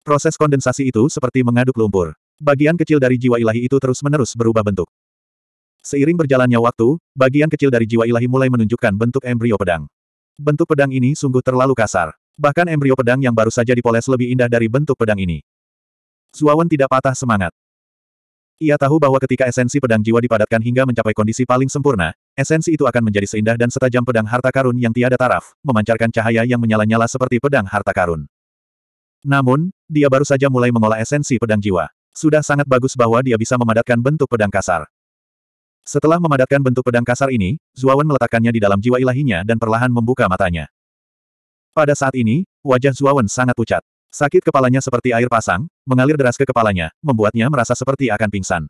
Proses kondensasi itu seperti mengaduk lumpur. Bagian kecil dari jiwa ilahi itu terus-menerus berubah bentuk. Seiring berjalannya waktu, bagian kecil dari jiwa ilahi mulai menunjukkan bentuk embrio pedang. Bentuk pedang ini sungguh terlalu kasar. Bahkan embrio pedang yang baru saja dipoles lebih indah dari bentuk pedang ini. Zuawan tidak patah semangat. Ia tahu bahwa ketika esensi pedang jiwa dipadatkan hingga mencapai kondisi paling sempurna, esensi itu akan menjadi seindah dan setajam pedang harta karun yang tiada taraf, memancarkan cahaya yang menyala-nyala seperti pedang harta karun. Namun, dia baru saja mulai mengolah esensi pedang jiwa. Sudah sangat bagus bahwa dia bisa memadatkan bentuk pedang kasar. Setelah memadatkan bentuk pedang kasar ini, Zuawan meletakkannya di dalam jiwa ilahinya dan perlahan membuka matanya. Pada saat ini, wajah Zuawan sangat pucat. Sakit kepalanya seperti air pasang, mengalir deras ke kepalanya, membuatnya merasa seperti akan pingsan.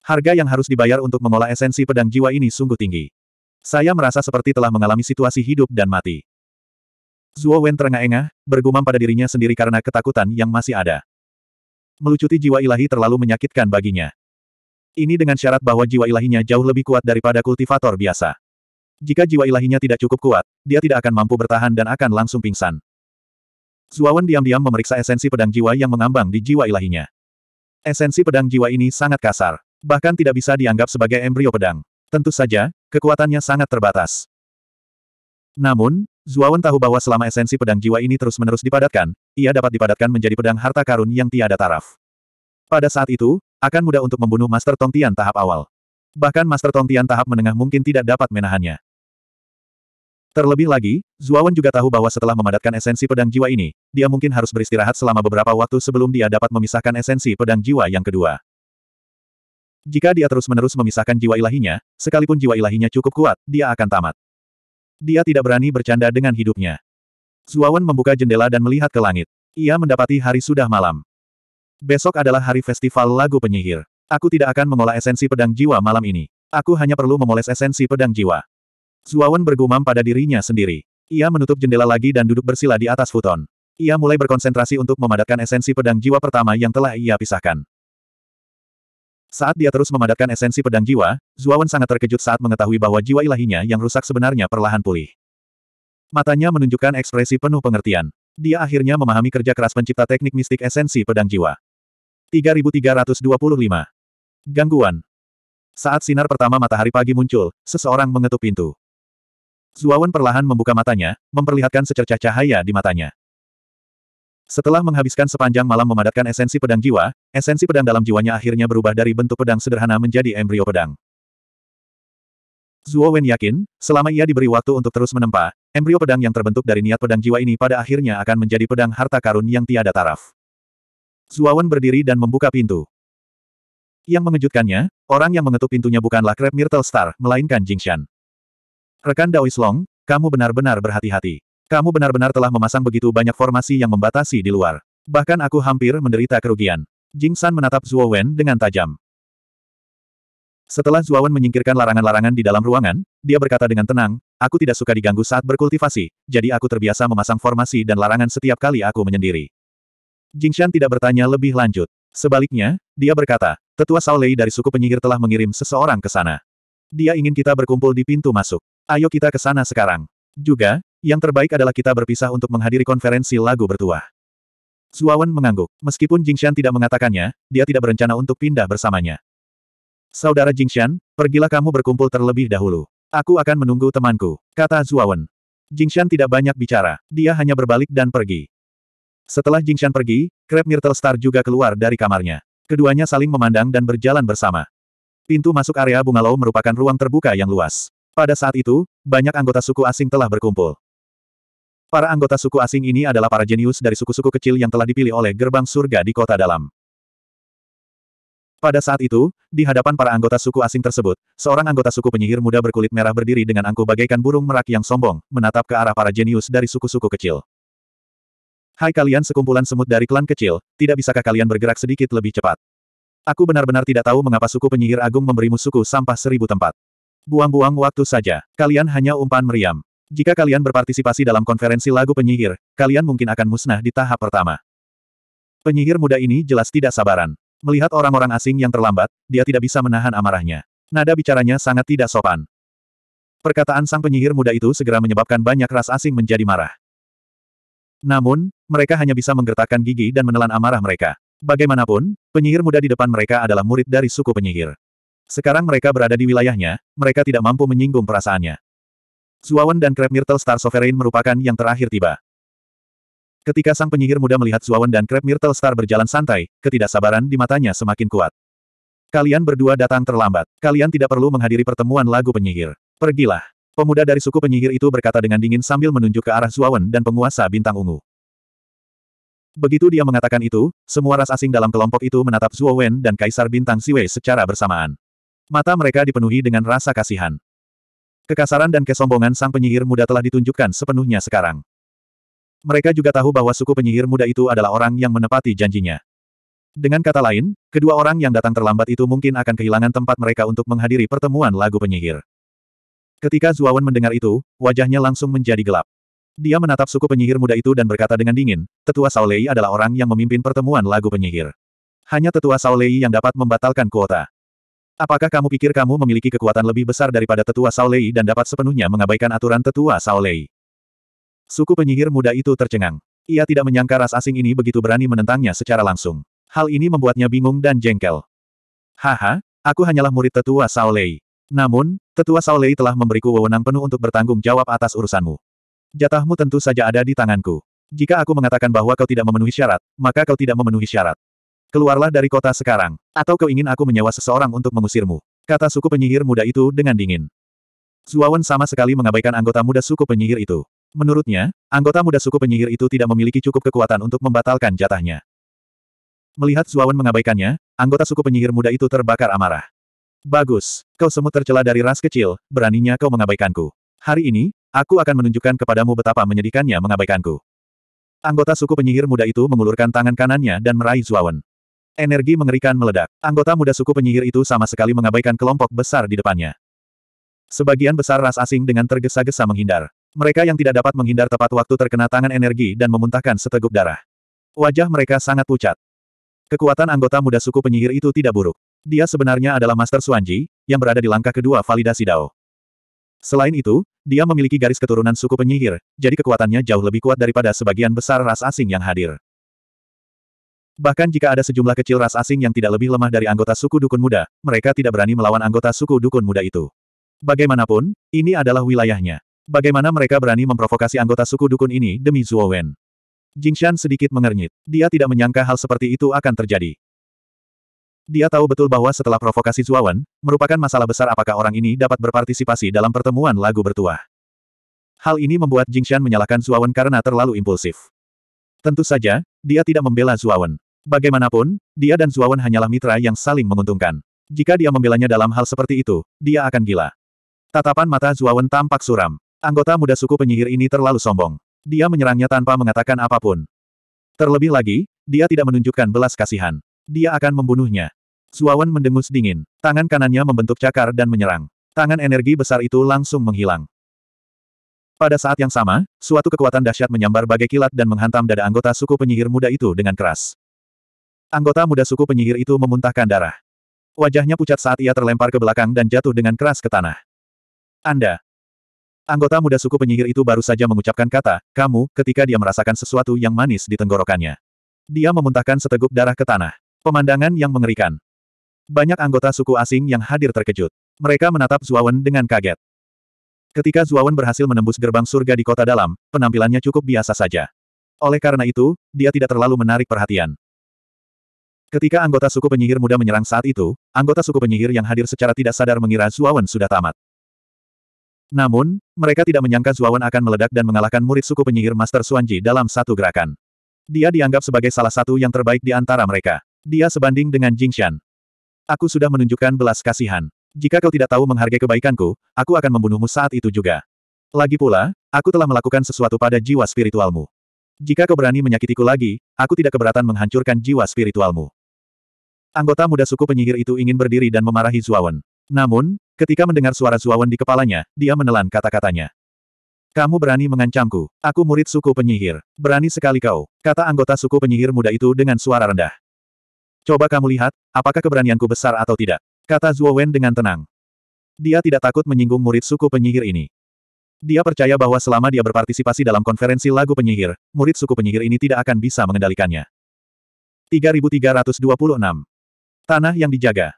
Harga yang harus dibayar untuk mengolah esensi pedang jiwa ini sungguh tinggi. Saya merasa seperti telah mengalami situasi hidup dan mati. Zuo Wen terengah-engah, bergumam pada dirinya sendiri karena ketakutan yang masih ada. Melucuti jiwa ilahi terlalu menyakitkan baginya. Ini dengan syarat bahwa jiwa ilahinya jauh lebih kuat daripada kultivator biasa. Jika jiwa ilahinya tidak cukup kuat, dia tidak akan mampu bertahan dan akan langsung pingsan. Zuawan diam-diam memeriksa esensi pedang jiwa yang mengambang di jiwa ilahinya. Esensi pedang jiwa ini sangat kasar. Bahkan tidak bisa dianggap sebagai embrio pedang. Tentu saja, kekuatannya sangat terbatas. Namun, Zuawan tahu bahwa selama esensi pedang jiwa ini terus-menerus dipadatkan, ia dapat dipadatkan menjadi pedang harta karun yang tiada taraf. Pada saat itu, akan mudah untuk membunuh Master Tongtian tahap awal. Bahkan Master Tongtian tahap menengah mungkin tidak dapat menahannya. Terlebih lagi, Zuawan juga tahu bahwa setelah memadatkan esensi pedang jiwa ini, dia mungkin harus beristirahat selama beberapa waktu sebelum dia dapat memisahkan esensi pedang jiwa yang kedua. Jika dia terus-menerus memisahkan jiwa ilahinya, sekalipun jiwa ilahinya cukup kuat, dia akan tamat. Dia tidak berani bercanda dengan hidupnya. Zuawan membuka jendela dan melihat ke langit. Ia mendapati hari sudah malam. Besok adalah hari festival lagu penyihir. Aku tidak akan mengolah esensi pedang jiwa malam ini. Aku hanya perlu memoles esensi pedang jiwa. Zuawan bergumam pada dirinya sendiri. Ia menutup jendela lagi dan duduk bersila di atas futon. Ia mulai berkonsentrasi untuk memadatkan esensi pedang jiwa pertama yang telah ia pisahkan. Saat dia terus memadatkan esensi pedang jiwa, Zuawan sangat terkejut saat mengetahui bahwa jiwa ilahinya yang rusak sebenarnya perlahan pulih. Matanya menunjukkan ekspresi penuh pengertian. Dia akhirnya memahami kerja keras pencipta teknik mistik esensi pedang jiwa. 3325. Gangguan. Saat sinar pertama matahari pagi muncul, seseorang mengetuk pintu. Zuawan perlahan membuka matanya, memperlihatkan secercah cahaya di matanya. Setelah menghabiskan sepanjang malam memadatkan esensi pedang jiwa, esensi pedang dalam jiwanya akhirnya berubah dari bentuk pedang sederhana menjadi embrio pedang. Zuo Wen yakin, selama ia diberi waktu untuk terus menempa, embrio pedang yang terbentuk dari niat pedang jiwa ini pada akhirnya akan menjadi pedang harta karun yang tiada taraf. Zuawan berdiri dan membuka pintu. Yang mengejutkannya, orang yang mengetuk pintunya bukanlah Crab Myrtle Star, melainkan Jingshan. Rekan Daois Long, kamu benar-benar berhati-hati. Kamu benar-benar telah memasang begitu banyak formasi yang membatasi di luar. Bahkan aku hampir menderita kerugian. Jing San menatap Zhuo Wen dengan tajam. Setelah Wen menyingkirkan larangan-larangan di dalam ruangan, dia berkata dengan tenang, aku tidak suka diganggu saat berkultivasi, jadi aku terbiasa memasang formasi dan larangan setiap kali aku menyendiri. Jing Shan tidak bertanya lebih lanjut. Sebaliknya, dia berkata, tetua Saolei dari suku penyihir telah mengirim seseorang ke sana. Dia ingin kita berkumpul di pintu masuk. Ayo kita ke sana sekarang. Juga, yang terbaik adalah kita berpisah untuk menghadiri konferensi lagu bertuah. Zuawan mengangguk. Meskipun Jingshan tidak mengatakannya, dia tidak berencana untuk pindah bersamanya. Saudara Jingshan, pergilah kamu berkumpul terlebih dahulu. Aku akan menunggu temanku, kata Zuawan. Jingshan tidak banyak bicara, dia hanya berbalik dan pergi. Setelah Jingshan pergi, Crab Myrtle Star juga keluar dari kamarnya. Keduanya saling memandang dan berjalan bersama. Pintu masuk area bungalow merupakan ruang terbuka yang luas. Pada saat itu, banyak anggota suku asing telah berkumpul. Para anggota suku asing ini adalah para jenius dari suku-suku kecil yang telah dipilih oleh gerbang surga di kota dalam. Pada saat itu, di hadapan para anggota suku asing tersebut, seorang anggota suku penyihir muda berkulit merah berdiri dengan angku bagaikan burung merak yang sombong, menatap ke arah para jenius dari suku-suku kecil. Hai kalian sekumpulan semut dari klan kecil, tidak bisakah kalian bergerak sedikit lebih cepat? Aku benar-benar tidak tahu mengapa suku penyihir agung memberimu suku sampah seribu tempat. Buang-buang waktu saja. Kalian hanya umpan meriam. Jika kalian berpartisipasi dalam konferensi lagu penyihir, kalian mungkin akan musnah di tahap pertama. Penyihir muda ini jelas tidak sabaran. Melihat orang-orang asing yang terlambat, dia tidak bisa menahan amarahnya. Nada bicaranya sangat tidak sopan. Perkataan sang penyihir muda itu segera menyebabkan banyak ras asing menjadi marah. Namun, mereka hanya bisa menggertakkan gigi dan menelan amarah mereka. Bagaimanapun, penyihir muda di depan mereka adalah murid dari suku penyihir. Sekarang mereka berada di wilayahnya, mereka tidak mampu menyinggung perasaannya. Zuawan dan Crab Myrtle Star Sovereign merupakan yang terakhir tiba. Ketika sang penyihir muda melihat Zuawan dan Crab Myrtle Star berjalan santai, ketidaksabaran di matanya semakin kuat. Kalian berdua datang terlambat. Kalian tidak perlu menghadiri pertemuan lagu penyihir. Pergilah. Pemuda dari suku penyihir itu berkata dengan dingin sambil menunjuk ke arah Zuawan dan penguasa bintang ungu. Begitu dia mengatakan itu, semua ras asing dalam kelompok itu menatap Zuowen dan Kaisar Bintang Siwei secara bersamaan. Mata mereka dipenuhi dengan rasa kasihan. Kekasaran dan kesombongan sang penyihir muda telah ditunjukkan sepenuhnya sekarang. Mereka juga tahu bahwa suku penyihir muda itu adalah orang yang menepati janjinya. Dengan kata lain, kedua orang yang datang terlambat itu mungkin akan kehilangan tempat mereka untuk menghadiri pertemuan lagu penyihir. Ketika Zuawan mendengar itu, wajahnya langsung menjadi gelap. Dia menatap suku penyihir muda itu dan berkata dengan dingin, Tetua Saolei adalah orang yang memimpin pertemuan lagu penyihir. Hanya Tetua Saolei yang dapat membatalkan kuota. Apakah kamu pikir kamu memiliki kekuatan lebih besar daripada tetua Saolei dan dapat sepenuhnya mengabaikan aturan tetua Saolei? Suku penyihir muda itu tercengang. Ia tidak menyangka ras asing ini begitu berani menentangnya secara langsung. Hal ini membuatnya bingung dan jengkel. Haha, aku hanyalah murid tetua Saolei. Namun, tetua Saolei telah memberiku wewenang penuh untuk bertanggung jawab atas urusanmu. Jatahmu tentu saja ada di tanganku. Jika aku mengatakan bahwa kau tidak memenuhi syarat, maka kau tidak memenuhi syarat. Keluarlah dari kota sekarang, atau kau ingin aku menyewa seseorang untuk mengusirmu. Kata suku penyihir muda itu dengan dingin. Zuawan sama sekali mengabaikan anggota muda suku penyihir itu. Menurutnya, anggota muda suku penyihir itu tidak memiliki cukup kekuatan untuk membatalkan jatahnya. Melihat Zuawan mengabaikannya, anggota suku penyihir muda itu terbakar amarah. Bagus, kau semut tercela dari ras kecil, beraninya kau mengabaikanku. Hari ini, aku akan menunjukkan kepadamu betapa menyedihkannya mengabaikanku. Anggota suku penyihir muda itu mengulurkan tangan kanannya dan meraih Zuawan. Energi mengerikan meledak. Anggota muda suku penyihir itu sama sekali mengabaikan kelompok besar di depannya. Sebagian besar ras asing dengan tergesa-gesa menghindar. Mereka yang tidak dapat menghindar tepat waktu terkena tangan energi dan memuntahkan seteguk darah. Wajah mereka sangat pucat. Kekuatan anggota muda suku penyihir itu tidak buruk. Dia sebenarnya adalah Master Suanji, yang berada di langkah kedua validasi Dao. Selain itu, dia memiliki garis keturunan suku penyihir, jadi kekuatannya jauh lebih kuat daripada sebagian besar ras asing yang hadir. Bahkan jika ada sejumlah kecil ras asing yang tidak lebih lemah dari anggota suku dukun muda, mereka tidak berani melawan anggota suku dukun muda itu. Bagaimanapun, ini adalah wilayahnya. Bagaimana mereka berani memprovokasi anggota suku dukun ini demi Zuo Wen? Shan sedikit mengernyit. Dia tidak menyangka hal seperti itu akan terjadi. Dia tahu betul bahwa setelah provokasi Wen, merupakan masalah besar apakah orang ini dapat berpartisipasi dalam pertemuan lagu bertuah. Hal ini membuat Jing Shan menyalahkan Wen karena terlalu impulsif. Tentu saja, dia tidak membela Wen. Bagaimanapun, dia dan Zuawan hanyalah mitra yang saling menguntungkan. Jika dia membelanya dalam hal seperti itu, dia akan gila. Tatapan mata Zuawan tampak suram. Anggota muda suku penyihir ini terlalu sombong. Dia menyerangnya tanpa mengatakan apapun. Terlebih lagi, dia tidak menunjukkan belas kasihan. Dia akan membunuhnya. Zuawan mendengus dingin. Tangan kanannya membentuk cakar dan menyerang. Tangan energi besar itu langsung menghilang. Pada saat yang sama, suatu kekuatan dahsyat menyambar bagai kilat dan menghantam dada anggota suku penyihir muda itu dengan keras. Anggota muda suku penyihir itu memuntahkan darah. Wajahnya pucat saat ia terlempar ke belakang dan jatuh dengan keras ke tanah. Anda. Anggota muda suku penyihir itu baru saja mengucapkan kata, kamu, ketika dia merasakan sesuatu yang manis di tenggorokannya. Dia memuntahkan seteguk darah ke tanah. Pemandangan yang mengerikan. Banyak anggota suku asing yang hadir terkejut. Mereka menatap Zuawan dengan kaget. Ketika Zuawan berhasil menembus gerbang surga di kota dalam, penampilannya cukup biasa saja. Oleh karena itu, dia tidak terlalu menarik perhatian. Ketika anggota suku penyihir muda menyerang saat itu, anggota suku penyihir yang hadir secara tidak sadar mengira Zuawan sudah tamat. Namun, mereka tidak menyangka Zuawan akan meledak dan mengalahkan murid suku penyihir Master Suanji dalam satu gerakan. Dia dianggap sebagai salah satu yang terbaik di antara mereka. Dia sebanding dengan Jingshan. Aku sudah menunjukkan belas kasihan. Jika kau tidak tahu menghargai kebaikanku, aku akan membunuhmu saat itu juga. Lagi pula, aku telah melakukan sesuatu pada jiwa spiritualmu. Jika kau berani menyakitiku lagi, aku tidak keberatan menghancurkan jiwa spiritualmu. Anggota muda suku penyihir itu ingin berdiri dan memarahi Zuawan. Namun, ketika mendengar suara Zuawan di kepalanya, dia menelan kata-katanya. Kamu berani mengancamku. Aku murid suku penyihir. Berani sekali kau, kata anggota suku penyihir muda itu dengan suara rendah. Coba kamu lihat, apakah keberanianku besar atau tidak, kata Zuowen dengan tenang. Dia tidak takut menyinggung murid suku penyihir ini. Dia percaya bahwa selama dia berpartisipasi dalam konferensi lagu penyihir, murid suku penyihir ini tidak akan bisa mengendalikannya. 3326 Tanah yang dijaga.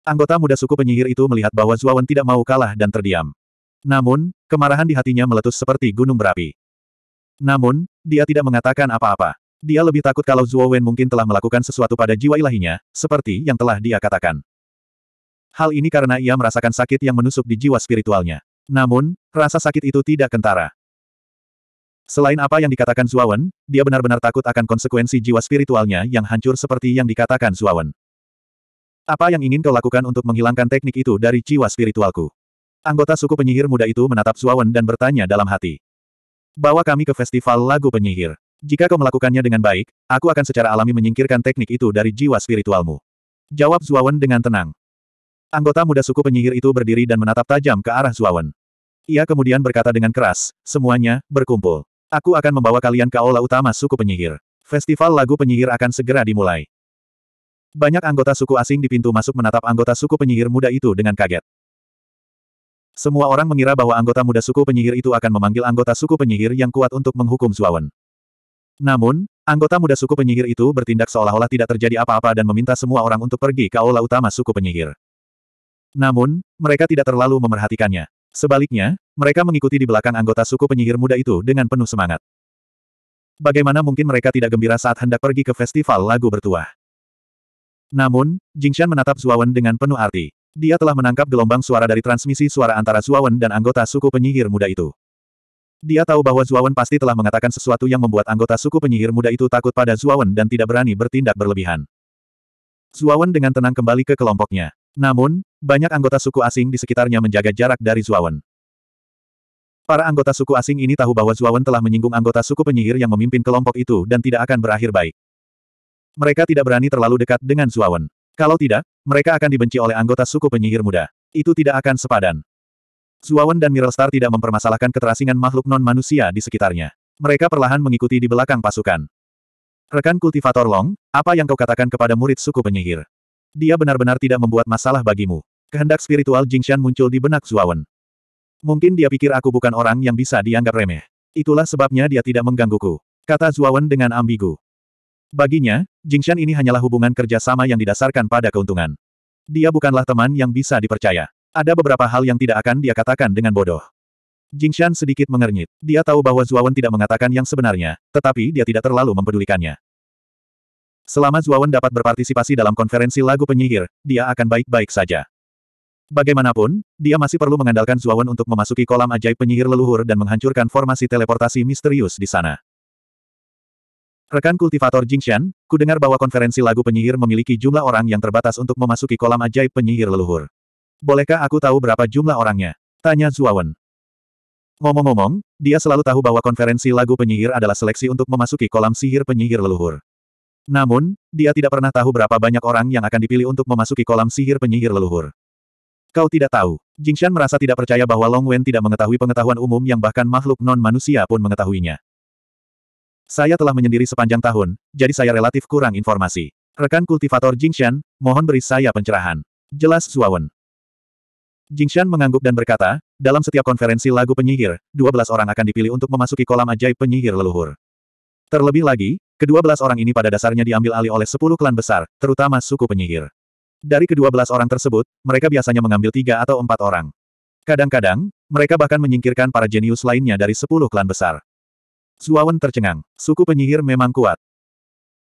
Anggota muda suku penyihir itu melihat bahwa Zuawan tidak mau kalah dan terdiam. Namun, kemarahan di hatinya meletus seperti gunung berapi. Namun, dia tidak mengatakan apa-apa. Dia lebih takut kalau Zuowen mungkin telah melakukan sesuatu pada jiwa ilahinya, seperti yang telah dia katakan. Hal ini karena ia merasakan sakit yang menusuk di jiwa spiritualnya. Namun, rasa sakit itu tidak kentara. Selain apa yang dikatakan Zuawan, dia benar-benar takut akan konsekuensi jiwa spiritualnya yang hancur seperti yang dikatakan Zuawan. Apa yang ingin kau lakukan untuk menghilangkan teknik itu dari jiwa spiritualku? Anggota suku penyihir muda itu menatap Zuawan dan bertanya dalam hati. Bawa kami ke festival lagu penyihir. Jika kau melakukannya dengan baik, aku akan secara alami menyingkirkan teknik itu dari jiwa spiritualmu. Jawab Zuawan dengan tenang. Anggota muda suku penyihir itu berdiri dan menatap tajam ke arah Zuawan. Ia kemudian berkata dengan keras, semuanya, berkumpul. Aku akan membawa kalian ke aula utama suku penyihir. Festival lagu penyihir akan segera dimulai. Banyak anggota suku asing di pintu masuk menatap anggota suku penyihir muda itu dengan kaget. Semua orang mengira bahwa anggota muda suku penyihir itu akan memanggil anggota suku penyihir yang kuat untuk menghukum Zuawan. Namun, anggota muda suku penyihir itu bertindak seolah-olah tidak terjadi apa-apa dan meminta semua orang untuk pergi ke aula utama suku penyihir. Namun, mereka tidak terlalu memerhatikannya. Sebaliknya, mereka mengikuti di belakang anggota suku penyihir muda itu dengan penuh semangat. Bagaimana mungkin mereka tidak gembira saat hendak pergi ke festival lagu bertuah? Namun, Jingshan menatap Zuawan dengan penuh arti. Dia telah menangkap gelombang suara dari transmisi suara antara Zuawan dan anggota suku penyihir muda itu. Dia tahu bahwa Zuawan pasti telah mengatakan sesuatu yang membuat anggota suku penyihir muda itu takut pada Zuawan dan tidak berani bertindak berlebihan. Zuawan dengan tenang kembali ke kelompoknya. Namun, banyak anggota suku asing di sekitarnya menjaga jarak dari Zuawan. Para anggota suku asing ini tahu bahwa Zuawan telah menyinggung anggota suku penyihir yang memimpin kelompok itu dan tidak akan berakhir baik. Mereka tidak berani terlalu dekat dengan Zuawan. Kalau tidak, mereka akan dibenci oleh anggota suku penyihir muda. Itu tidak akan sepadan. Zuawan dan Mirelstar tidak mempermasalahkan keterasingan makhluk non-manusia di sekitarnya. Mereka perlahan mengikuti di belakang pasukan. Rekan kultivator Long, apa yang kau katakan kepada murid suku penyihir? Dia benar-benar tidak membuat masalah bagimu. Kehendak spiritual Jingshan muncul di benak Zuawan. Mungkin dia pikir aku bukan orang yang bisa dianggap remeh. Itulah sebabnya dia tidak menggangguku. Kata Zuawan dengan ambigu. Baginya, Jingshan ini hanyalah hubungan kerja sama yang didasarkan pada keuntungan. Dia bukanlah teman yang bisa dipercaya. Ada beberapa hal yang tidak akan dia katakan dengan bodoh. Jingshan sedikit mengernyit. Dia tahu bahwa Zuawan tidak mengatakan yang sebenarnya, tetapi dia tidak terlalu mempedulikannya. Selama Zuawan dapat berpartisipasi dalam konferensi lagu penyihir, dia akan baik-baik saja. Bagaimanapun, dia masih perlu mengandalkan Zuawan untuk memasuki kolam ajaib penyihir leluhur dan menghancurkan formasi teleportasi misterius di sana. Rekan kultivator Jingshan, ku dengar bahwa konferensi lagu penyihir memiliki jumlah orang yang terbatas untuk memasuki kolam ajaib penyihir leluhur. Bolehkah aku tahu berapa jumlah orangnya? Tanya Zuawan. Ngomong-ngomong, dia selalu tahu bahwa konferensi lagu penyihir adalah seleksi untuk memasuki kolam sihir penyihir leluhur. Namun, dia tidak pernah tahu berapa banyak orang yang akan dipilih untuk memasuki kolam sihir penyihir leluhur. Kau tidak tahu. Jingshan merasa tidak percaya bahwa Long Wen tidak mengetahui pengetahuan umum yang bahkan makhluk non-manusia pun mengetahuinya. Saya telah menyendiri sepanjang tahun, jadi saya relatif kurang informasi. Rekan kultivator Jingshan, mohon beri saya pencerahan. Jelas Zuawan. Jingshan mengangguk dan berkata, dalam setiap konferensi lagu penyihir, 12 orang akan dipilih untuk memasuki kolam ajaib penyihir leluhur. Terlebih lagi, kedua belas orang ini pada dasarnya diambil alih oleh 10 klan besar, terutama suku penyihir. Dari kedua belas orang tersebut, mereka biasanya mengambil tiga atau empat orang. Kadang-kadang, mereka bahkan menyingkirkan para jenius lainnya dari sepuluh klan besar. Suawan tercengang. Suku penyihir memang kuat.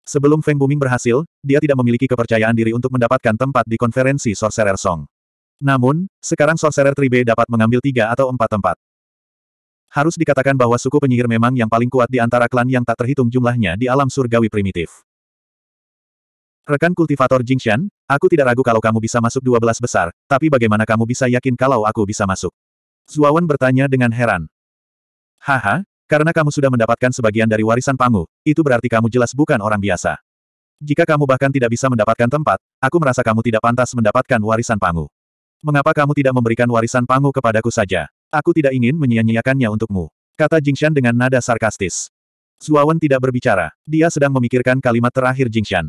Sebelum Feng Buming berhasil, dia tidak memiliki kepercayaan diri untuk mendapatkan tempat di konferensi Sorcerer Song. Namun, sekarang Sorcerer Tribe dapat mengambil tiga atau empat tempat. Harus dikatakan bahwa suku penyihir memang yang paling kuat di antara klan yang tak terhitung jumlahnya di alam surgawi primitif. Rekan kultivator Jingshan, aku tidak ragu kalau kamu bisa masuk 12 besar, tapi bagaimana kamu bisa yakin kalau aku bisa masuk? Zuawan bertanya dengan heran. Haha, karena kamu sudah mendapatkan sebagian dari warisan Pangu, itu berarti kamu jelas bukan orang biasa. Jika kamu bahkan tidak bisa mendapatkan tempat, aku merasa kamu tidak pantas mendapatkan warisan Pangu. Mengapa kamu tidak memberikan warisan Pangu kepadaku saja? Aku tidak ingin menyia-nyiakannya untukmu. Kata Jingshan dengan nada sarkastis. Zuawan tidak berbicara. Dia sedang memikirkan kalimat terakhir Jingshan.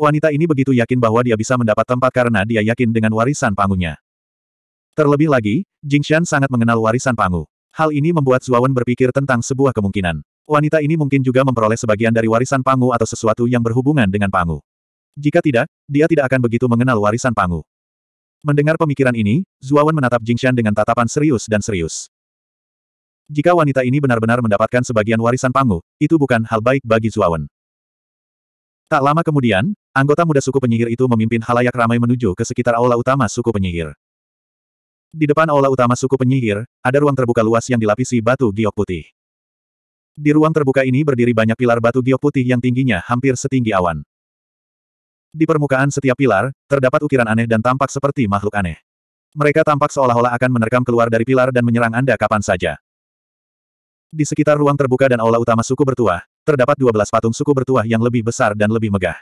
Wanita ini begitu yakin bahwa dia bisa mendapat tempat karena dia yakin dengan warisan Pangunya. Terlebih lagi, Jingshan sangat mengenal warisan Pangu. Hal ini membuat Zuawan berpikir tentang sebuah kemungkinan. Wanita ini mungkin juga memperoleh sebagian dari warisan Pangu atau sesuatu yang berhubungan dengan Pangu. Jika tidak, dia tidak akan begitu mengenal warisan Pangu. Mendengar pemikiran ini, Zuawan menatap Jingshan dengan tatapan serius dan serius. Jika wanita ini benar-benar mendapatkan sebagian warisan Pangu, itu bukan hal baik bagi Zuawan. Tak lama kemudian, anggota muda suku penyihir itu memimpin halayak ramai menuju ke sekitar aula utama suku penyihir. Di depan aula utama suku penyihir, ada ruang terbuka luas yang dilapisi batu giok putih. Di ruang terbuka ini berdiri banyak pilar batu giok putih yang tingginya hampir setinggi awan. Di permukaan setiap pilar, terdapat ukiran aneh dan tampak seperti makhluk aneh. Mereka tampak seolah-olah akan menerkam keluar dari pilar dan menyerang Anda kapan saja. Di sekitar ruang terbuka dan aula utama suku bertuah, terdapat 12 patung suku bertuah yang lebih besar dan lebih megah.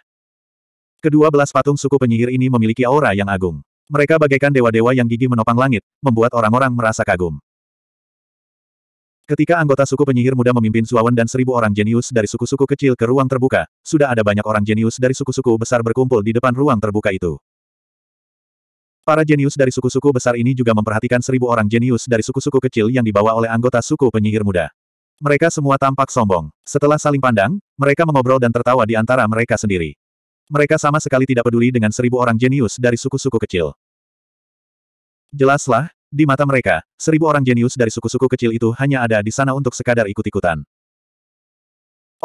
Kedua belas patung suku penyihir ini memiliki aura yang agung. Mereka bagaikan dewa-dewa yang gigi menopang langit, membuat orang-orang merasa kagum. Ketika anggota suku penyihir muda memimpin Suawan dan seribu orang jenius dari suku-suku kecil ke ruang terbuka, sudah ada banyak orang jenius dari suku-suku besar berkumpul di depan ruang terbuka itu. Para jenius dari suku-suku besar ini juga memperhatikan seribu orang jenius dari suku-suku kecil yang dibawa oleh anggota suku penyihir muda. Mereka semua tampak sombong. Setelah saling pandang, mereka mengobrol dan tertawa di antara mereka sendiri. Mereka sama sekali tidak peduli dengan seribu orang jenius dari suku-suku kecil. Jelaslah, di mata mereka, seribu orang jenius dari suku-suku kecil itu hanya ada di sana untuk sekadar ikut-ikutan.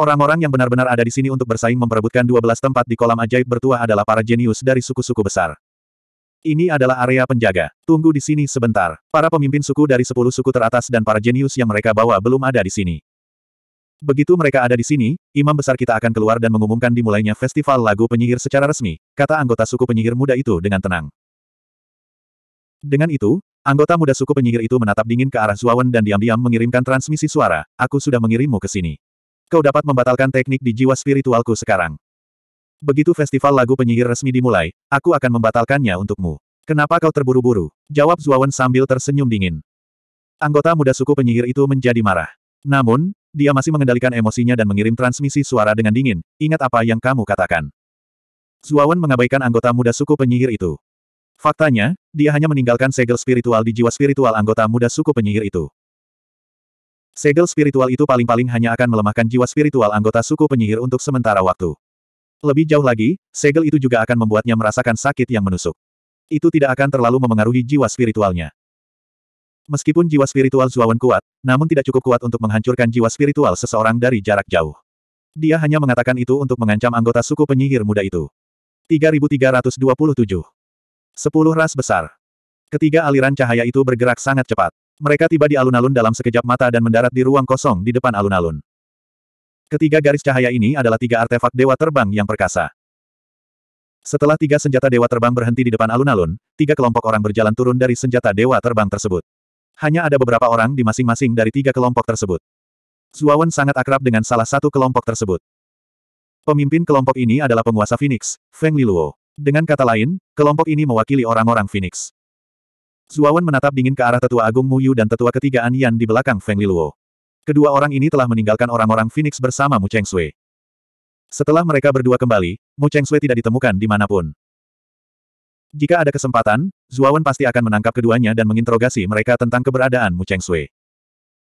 Orang-orang yang benar-benar ada di sini untuk bersaing memperebutkan 12 tempat di kolam ajaib bertuah adalah para jenius dari suku-suku besar. Ini adalah area penjaga. Tunggu di sini sebentar. Para pemimpin suku dari 10 suku teratas dan para jenius yang mereka bawa belum ada di sini. Begitu mereka ada di sini, imam besar kita akan keluar dan mengumumkan dimulainya festival lagu penyihir secara resmi, kata anggota suku penyihir muda itu dengan tenang. Dengan itu, anggota muda suku penyihir itu menatap dingin ke arah Zuawan dan diam-diam mengirimkan transmisi suara, aku sudah mengirimmu ke sini. Kau dapat membatalkan teknik di jiwa spiritualku sekarang. Begitu festival lagu penyihir resmi dimulai, aku akan membatalkannya untukmu. Kenapa kau terburu-buru? Jawab Zuawan sambil tersenyum dingin. Anggota muda suku penyihir itu menjadi marah. Namun, dia masih mengendalikan emosinya dan mengirim transmisi suara dengan dingin, ingat apa yang kamu katakan. Zuawan mengabaikan anggota muda suku penyihir itu. Faktanya, dia hanya meninggalkan segel spiritual di jiwa spiritual anggota muda suku penyihir itu. Segel spiritual itu paling-paling hanya akan melemahkan jiwa spiritual anggota suku penyihir untuk sementara waktu. Lebih jauh lagi, segel itu juga akan membuatnya merasakan sakit yang menusuk. Itu tidak akan terlalu memengaruhi jiwa spiritualnya. Meskipun jiwa spiritual Zuawan kuat, namun tidak cukup kuat untuk menghancurkan jiwa spiritual seseorang dari jarak jauh. Dia hanya mengatakan itu untuk mengancam anggota suku penyihir muda itu. 3327 10 ras besar. Ketiga aliran cahaya itu bergerak sangat cepat. Mereka tiba di alun-alun dalam sekejap mata dan mendarat di ruang kosong di depan alun-alun. Ketiga garis cahaya ini adalah tiga artefak dewa terbang yang perkasa. Setelah tiga senjata dewa terbang berhenti di depan alun-alun, tiga kelompok orang berjalan turun dari senjata dewa terbang tersebut. Hanya ada beberapa orang di masing-masing dari tiga kelompok tersebut. Zuawan sangat akrab dengan salah satu kelompok tersebut. Pemimpin kelompok ini adalah penguasa Phoenix, Feng Liluo. Dengan kata lain, kelompok ini mewakili orang-orang Phoenix. Zuawan menatap dingin ke arah tetua agung Mu Yu dan tetua ketiga An di belakang Feng Liluo. Kedua orang ini telah meninggalkan orang-orang Phoenix bersama Mu Cheng Sui. Setelah mereka berdua kembali, Mu Cheng Sui tidak ditemukan di dimanapun. Jika ada kesempatan, Zuawan pasti akan menangkap keduanya dan menginterogasi mereka tentang keberadaan Mu Cheng Sui.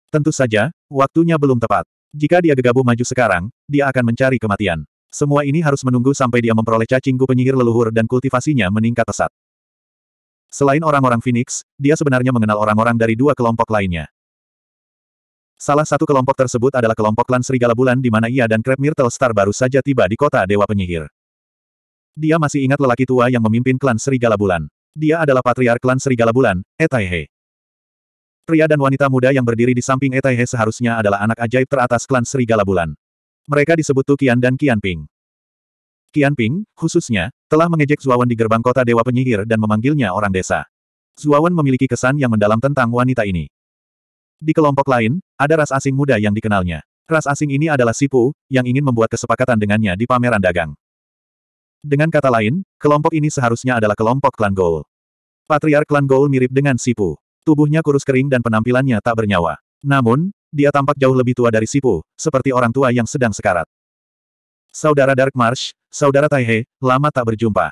Tentu saja, waktunya belum tepat. Jika dia gegabah maju sekarang, dia akan mencari kematian. Semua ini harus menunggu sampai dia memperoleh cacingku penyihir leluhur dan kultivasinya meningkat pesat. Selain orang-orang Phoenix, dia sebenarnya mengenal orang-orang dari dua kelompok lainnya. Salah satu kelompok tersebut adalah kelompok Klan Serigala Bulan di mana ia dan Crab Myrtle Star baru saja tiba di kota Dewa Penyihir. Dia masih ingat lelaki tua yang memimpin klan Serigala Bulan. Dia adalah patriark klan Serigala Bulan, Etaihe. Pria dan wanita muda yang berdiri di samping Etaihe seharusnya adalah anak ajaib teratas klan Serigala Bulan. Mereka disebut Tukian dan Kianping. Ping, khususnya, telah mengejek Zuawan di gerbang kota Dewa Penyihir dan memanggilnya orang desa. Zuawan memiliki kesan yang mendalam tentang wanita ini. Di kelompok lain, ada ras asing muda yang dikenalnya. Ras asing ini adalah Sipu, yang ingin membuat kesepakatan dengannya di pameran dagang. Dengan kata lain, kelompok ini seharusnya adalah kelompok klan Gol. Patriark klan Gol mirip dengan Sipu. Tubuhnya kurus kering dan penampilannya tak bernyawa. Namun, dia tampak jauh lebih tua dari Sipu, seperti orang tua yang sedang sekarat. Saudara Dark Marsh, Saudara Taihe, lama tak berjumpa.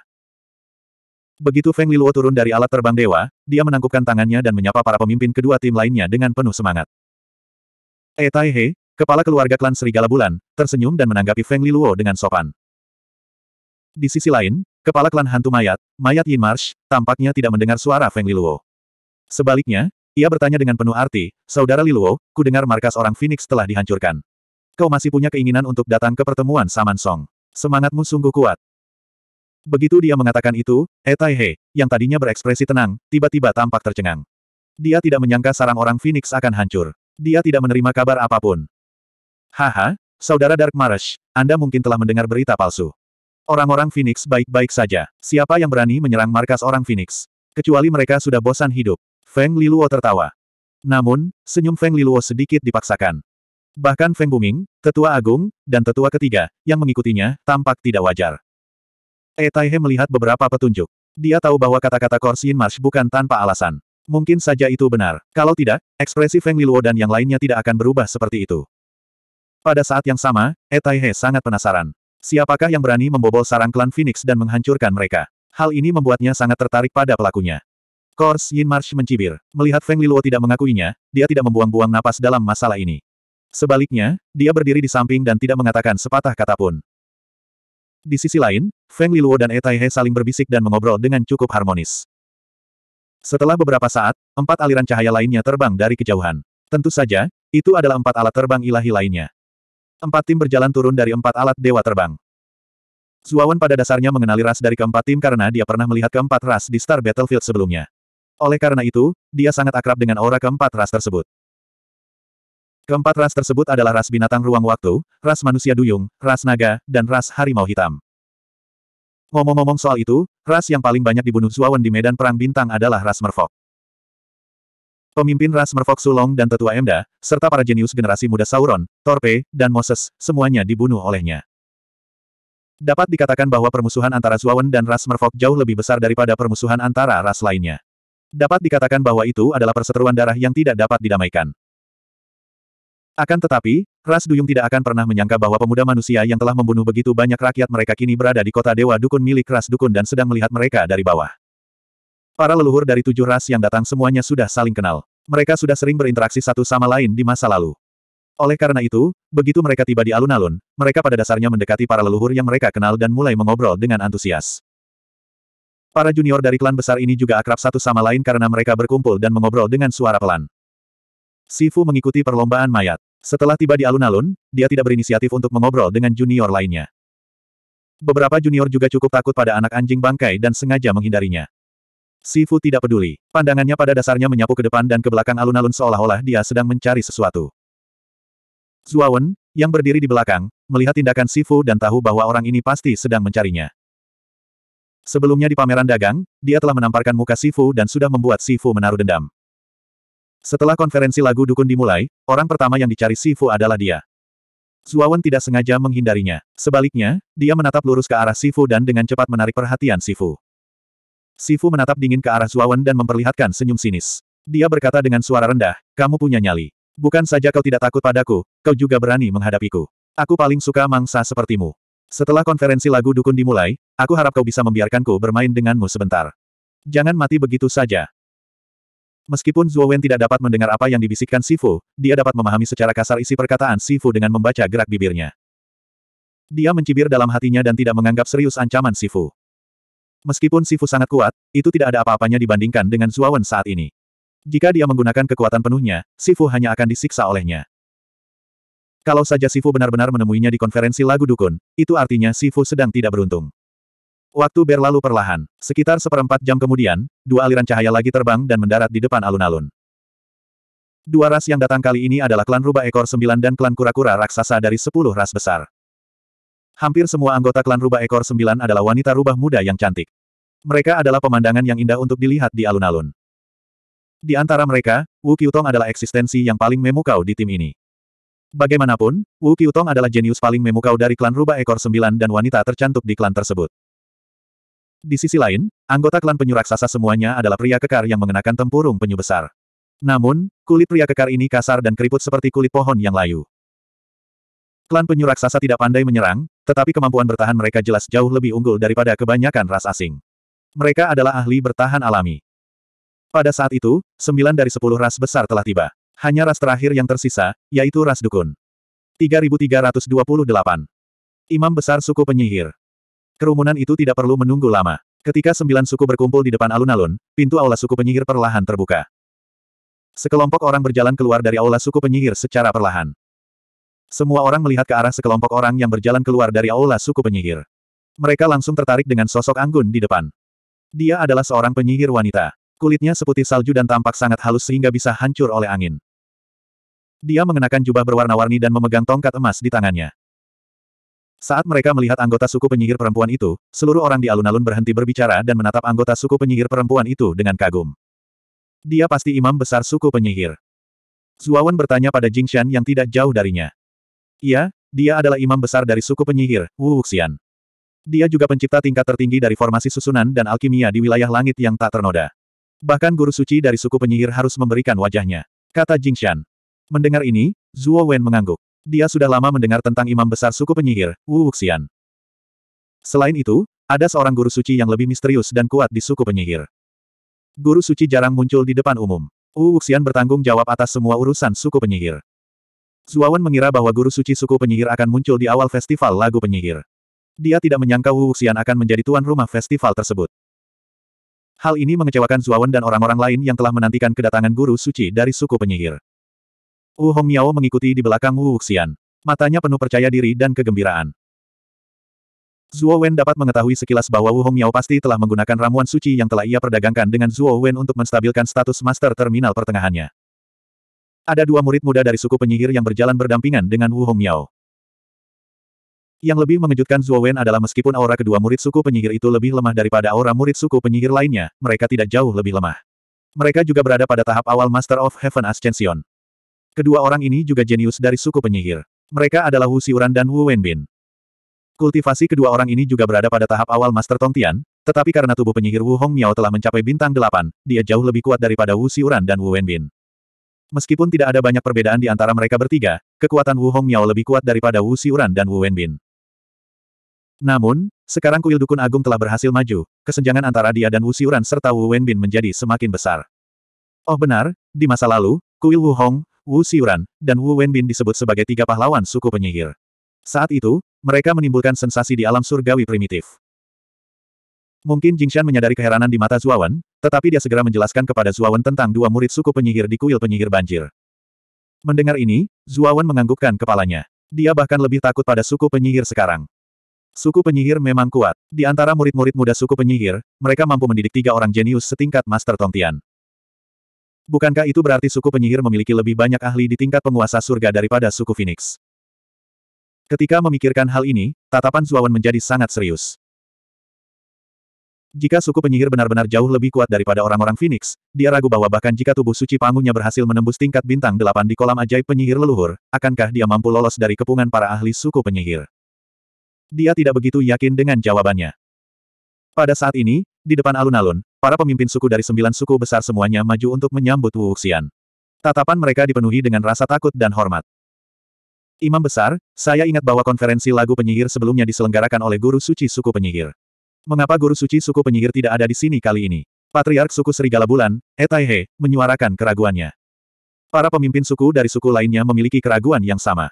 Begitu Feng Liluo turun dari alat terbang dewa, dia menangkupkan tangannya dan menyapa para pemimpin kedua tim lainnya dengan penuh semangat. E eh, Taihe, kepala keluarga klan Serigala Bulan, tersenyum dan menanggapi Feng Liluo dengan sopan. Di sisi lain, kepala klan hantu mayat, mayat Yin Marsh, tampaknya tidak mendengar suara Feng Liluo. Sebaliknya, ia bertanya dengan penuh arti, Saudara Liluo, ku dengar markas orang Phoenix telah dihancurkan. Kau masih punya keinginan untuk datang ke pertemuan Saman Song. Semangatmu sungguh kuat. Begitu dia mengatakan itu, eh He, yang tadinya berekspresi tenang, tiba-tiba tampak tercengang. Dia tidak menyangka sarang orang Phoenix akan hancur. Dia tidak menerima kabar apapun. Haha, Saudara Dark Marsh, Anda mungkin telah mendengar berita palsu. Orang-orang Phoenix baik-baik saja. Siapa yang berani menyerang markas orang Phoenix? Kecuali mereka sudah bosan hidup. Feng Liluo tertawa. Namun, senyum Feng Liluo sedikit dipaksakan. Bahkan Feng Buming, tetua agung, dan tetua ketiga, yang mengikutinya, tampak tidak wajar. E eh Taihe melihat beberapa petunjuk. Dia tahu bahwa kata-kata Korsin Marsh bukan tanpa alasan. Mungkin saja itu benar. Kalau tidak, ekspresi Feng Liluo dan yang lainnya tidak akan berubah seperti itu. Pada saat yang sama, E eh Taihe sangat penasaran. Siapakah yang berani membobol sarang klan Phoenix dan menghancurkan mereka? Hal ini membuatnya sangat tertarik pada pelakunya. Kors Yin Marsh mencibir. Melihat Feng Liluo tidak mengakuinya, dia tidak membuang-buang napas dalam masalah ini. Sebaliknya, dia berdiri di samping dan tidak mengatakan sepatah kata pun. Di sisi lain, Feng Liluo dan Etaihe saling berbisik dan mengobrol dengan cukup harmonis. Setelah beberapa saat, empat aliran cahaya lainnya terbang dari kejauhan. Tentu saja, itu adalah empat alat terbang ilahi lainnya. Empat tim berjalan turun dari empat alat dewa terbang. Zuawan pada dasarnya mengenali ras dari keempat tim karena dia pernah melihat keempat ras di Star Battlefield sebelumnya. Oleh karena itu, dia sangat akrab dengan aura keempat ras tersebut. Keempat ras tersebut adalah ras binatang ruang waktu, ras manusia duyung, ras naga, dan ras harimau hitam. Ngomong-ngomong soal itu, ras yang paling banyak dibunuh Zuawan di medan perang bintang adalah ras merfolk. Pemimpin ras Merfok Sulong dan tetua Emda, serta para jenius generasi muda Sauron, Torpe, dan Moses, semuanya dibunuh olehnya. Dapat dikatakan bahwa permusuhan antara Zuawan dan ras Merfok jauh lebih besar daripada permusuhan antara ras lainnya. Dapat dikatakan bahwa itu adalah perseteruan darah yang tidak dapat didamaikan. Akan tetapi, ras Duyung tidak akan pernah menyangka bahwa pemuda manusia yang telah membunuh begitu banyak rakyat mereka kini berada di kota Dewa Dukun milik ras Dukun dan sedang melihat mereka dari bawah. Para leluhur dari tujuh ras yang datang semuanya sudah saling kenal. Mereka sudah sering berinteraksi satu sama lain di masa lalu. Oleh karena itu, begitu mereka tiba di alun-alun, mereka pada dasarnya mendekati para leluhur yang mereka kenal dan mulai mengobrol dengan antusias. Para junior dari klan besar ini juga akrab satu sama lain karena mereka berkumpul dan mengobrol dengan suara pelan. Sifu mengikuti perlombaan mayat. Setelah tiba di alun-alun, dia tidak berinisiatif untuk mengobrol dengan junior lainnya. Beberapa junior juga cukup takut pada anak anjing bangkai dan sengaja menghindarinya. Sifu tidak peduli. Pandangannya pada dasarnya menyapu ke depan dan ke belakang alun-alun seolah-olah dia sedang mencari sesuatu. Zuawan, yang berdiri di belakang, melihat tindakan Sifu dan tahu bahwa orang ini pasti sedang mencarinya. Sebelumnya di pameran dagang, dia telah menamparkan muka Sifu dan sudah membuat Sifu menaruh dendam. Setelah konferensi lagu dukun dimulai, orang pertama yang dicari Sifu adalah dia. Zuawan tidak sengaja menghindarinya. Sebaliknya, dia menatap lurus ke arah Sifu dan dengan cepat menarik perhatian Sifu. Sifu menatap dingin ke arah Zuawan dan memperlihatkan senyum sinis. Dia berkata dengan suara rendah, kamu punya nyali. Bukan saja kau tidak takut padaku, kau juga berani menghadapiku. Aku paling suka mangsa sepertimu. Setelah konferensi lagu dukun dimulai, aku harap kau bisa membiarkanku bermain denganmu sebentar. Jangan mati begitu saja. Meskipun Zuo Wen tidak dapat mendengar apa yang dibisikkan Sifu, dia dapat memahami secara kasar isi perkataan Sifu dengan membaca gerak bibirnya. Dia mencibir dalam hatinya dan tidak menganggap serius ancaman Sifu. Meskipun Sifu sangat kuat, itu tidak ada apa-apanya dibandingkan dengan Zuawan saat ini. Jika dia menggunakan kekuatan penuhnya, Sifu hanya akan disiksa olehnya. Kalau saja Sifu benar-benar menemuinya di konferensi lagu dukun, itu artinya Sifu sedang tidak beruntung. Waktu berlalu perlahan. Sekitar seperempat jam kemudian, dua aliran cahaya lagi terbang dan mendarat di depan alun-alun. Dua ras yang datang kali ini adalah klan rubah ekor sembilan dan klan kura-kura raksasa dari sepuluh ras besar. Hampir semua anggota klan rubah ekor sembilan adalah wanita rubah muda yang cantik. Mereka adalah pemandangan yang indah untuk dilihat di alun-alun. Di antara mereka, Wu Qiutong adalah eksistensi yang paling memukau di tim ini. Bagaimanapun, Wu Qiutong adalah jenius paling memukau dari klan rubah ekor sembilan dan wanita tercantik di klan tersebut. Di sisi lain, anggota klan penyu raksasa semuanya adalah pria kekar yang mengenakan tempurung penyu besar. Namun, kulit pria kekar ini kasar dan keriput seperti kulit pohon yang layu. Klan penyu raksasa tidak pandai menyerang, tetapi kemampuan bertahan mereka jelas jauh lebih unggul daripada kebanyakan ras asing. Mereka adalah ahli bertahan alami. Pada saat itu, sembilan dari sepuluh ras besar telah tiba. Hanya ras terakhir yang tersisa, yaitu ras dukun. 3328. Imam besar suku penyihir. Kerumunan itu tidak perlu menunggu lama. Ketika sembilan suku berkumpul di depan alun-alun, pintu aula suku penyihir perlahan terbuka. Sekelompok orang berjalan keluar dari aula suku penyihir secara perlahan. Semua orang melihat ke arah sekelompok orang yang berjalan keluar dari aula suku penyihir. Mereka langsung tertarik dengan sosok Anggun di depan. Dia adalah seorang penyihir wanita. Kulitnya seputih salju dan tampak sangat halus sehingga bisa hancur oleh angin. Dia mengenakan jubah berwarna-warni dan memegang tongkat emas di tangannya. Saat mereka melihat anggota suku penyihir perempuan itu, seluruh orang di alun-alun berhenti berbicara dan menatap anggota suku penyihir perempuan itu dengan kagum. Dia pasti imam besar suku penyihir. Zuawan bertanya pada Jingshan yang tidak jauh darinya. Iya, dia adalah imam besar dari suku penyihir, Wu Wuxian. Dia juga pencipta tingkat tertinggi dari formasi susunan dan alkimia di wilayah langit yang tak ternoda. Bahkan guru suci dari suku penyihir harus memberikan wajahnya. Kata Jing Jingshan. Mendengar ini, Zhuo Wen mengangguk. Dia sudah lama mendengar tentang imam besar suku penyihir, Wu Wuxian. Selain itu, ada seorang guru suci yang lebih misterius dan kuat di suku penyihir. Guru suci jarang muncul di depan umum. Wu Wuxian bertanggung jawab atas semua urusan suku penyihir. Zuawan mengira bahwa guru suci suku penyihir akan muncul di awal festival lagu penyihir. Dia tidak menyangka Wu Wuxian akan menjadi tuan rumah festival tersebut. Hal ini mengecewakan Zuawan dan orang-orang lain yang telah menantikan kedatangan guru suci dari suku penyihir. Wu Hongmiao mengikuti di belakang Wu Wuxian. Matanya penuh percaya diri dan kegembiraan. Zuo Wen dapat mengetahui sekilas bahwa Wu Hongmiao pasti telah menggunakan ramuan suci yang telah ia perdagangkan dengan Zuo Wen untuk menstabilkan status master terminal pertengahannya. Ada dua murid muda dari suku penyihir yang berjalan berdampingan dengan Wu Hong Miao. Yang lebih mengejutkan Zhuo Wen adalah meskipun aura kedua murid suku penyihir itu lebih lemah daripada aura murid suku penyihir lainnya, mereka tidak jauh lebih lemah. Mereka juga berada pada tahap awal Master of Heaven Ascension. Kedua orang ini juga jenius dari suku penyihir. Mereka adalah Wu Siuran dan Wu Wenbin. Kultivasi kedua orang ini juga berada pada tahap awal Master Tongtian, tetapi karena tubuh penyihir Wu Hong Miao telah mencapai bintang delapan, dia jauh lebih kuat daripada Wu Siuran dan Wu Wenbin. Meskipun tidak ada banyak perbedaan di antara mereka bertiga, kekuatan Wu Hong Miao lebih kuat daripada Wu Siuran dan Wu Wenbin. Namun, sekarang kuil Dukun Agung telah berhasil maju, kesenjangan antara dia dan Wu Siuran serta Wu Wenbin menjadi semakin besar. Oh benar, di masa lalu, kuil Wu Hong, Wu Siuran, dan Wu Wenbin disebut sebagai tiga pahlawan suku penyihir. Saat itu, mereka menimbulkan sensasi di alam surgawi primitif. Mungkin Jingshan menyadari keheranan di mata Zuawan, tetapi dia segera menjelaskan kepada Zuawan tentang dua murid suku penyihir di kuil penyihir banjir. Mendengar ini, Zuawan menganggukkan kepalanya. Dia bahkan lebih takut pada suku penyihir sekarang. Suku penyihir memang kuat. Di antara murid-murid muda suku penyihir, mereka mampu mendidik tiga orang jenius setingkat Master Tongtian. Bukankah itu berarti suku penyihir memiliki lebih banyak ahli di tingkat penguasa surga daripada suku Phoenix? Ketika memikirkan hal ini, tatapan Zuawan menjadi sangat serius. Jika suku penyihir benar-benar jauh lebih kuat daripada orang-orang Phoenix, dia ragu bahwa bahkan jika tubuh suci pangunya berhasil menembus tingkat bintang delapan di kolam ajaib penyihir leluhur, akankah dia mampu lolos dari kepungan para ahli suku penyihir? Dia tidak begitu yakin dengan jawabannya. Pada saat ini, di depan alun-alun, para pemimpin suku dari sembilan suku besar semuanya maju untuk menyambut Wu Xian. Tatapan mereka dipenuhi dengan rasa takut dan hormat. Imam Besar, saya ingat bahwa konferensi lagu penyihir sebelumnya diselenggarakan oleh guru suci suku penyihir. Mengapa guru suci suku penyihir tidak ada di sini kali ini? Patriark suku Serigala Bulan, Etaihe, menyuarakan keraguannya. Para pemimpin suku dari suku lainnya memiliki keraguan yang sama.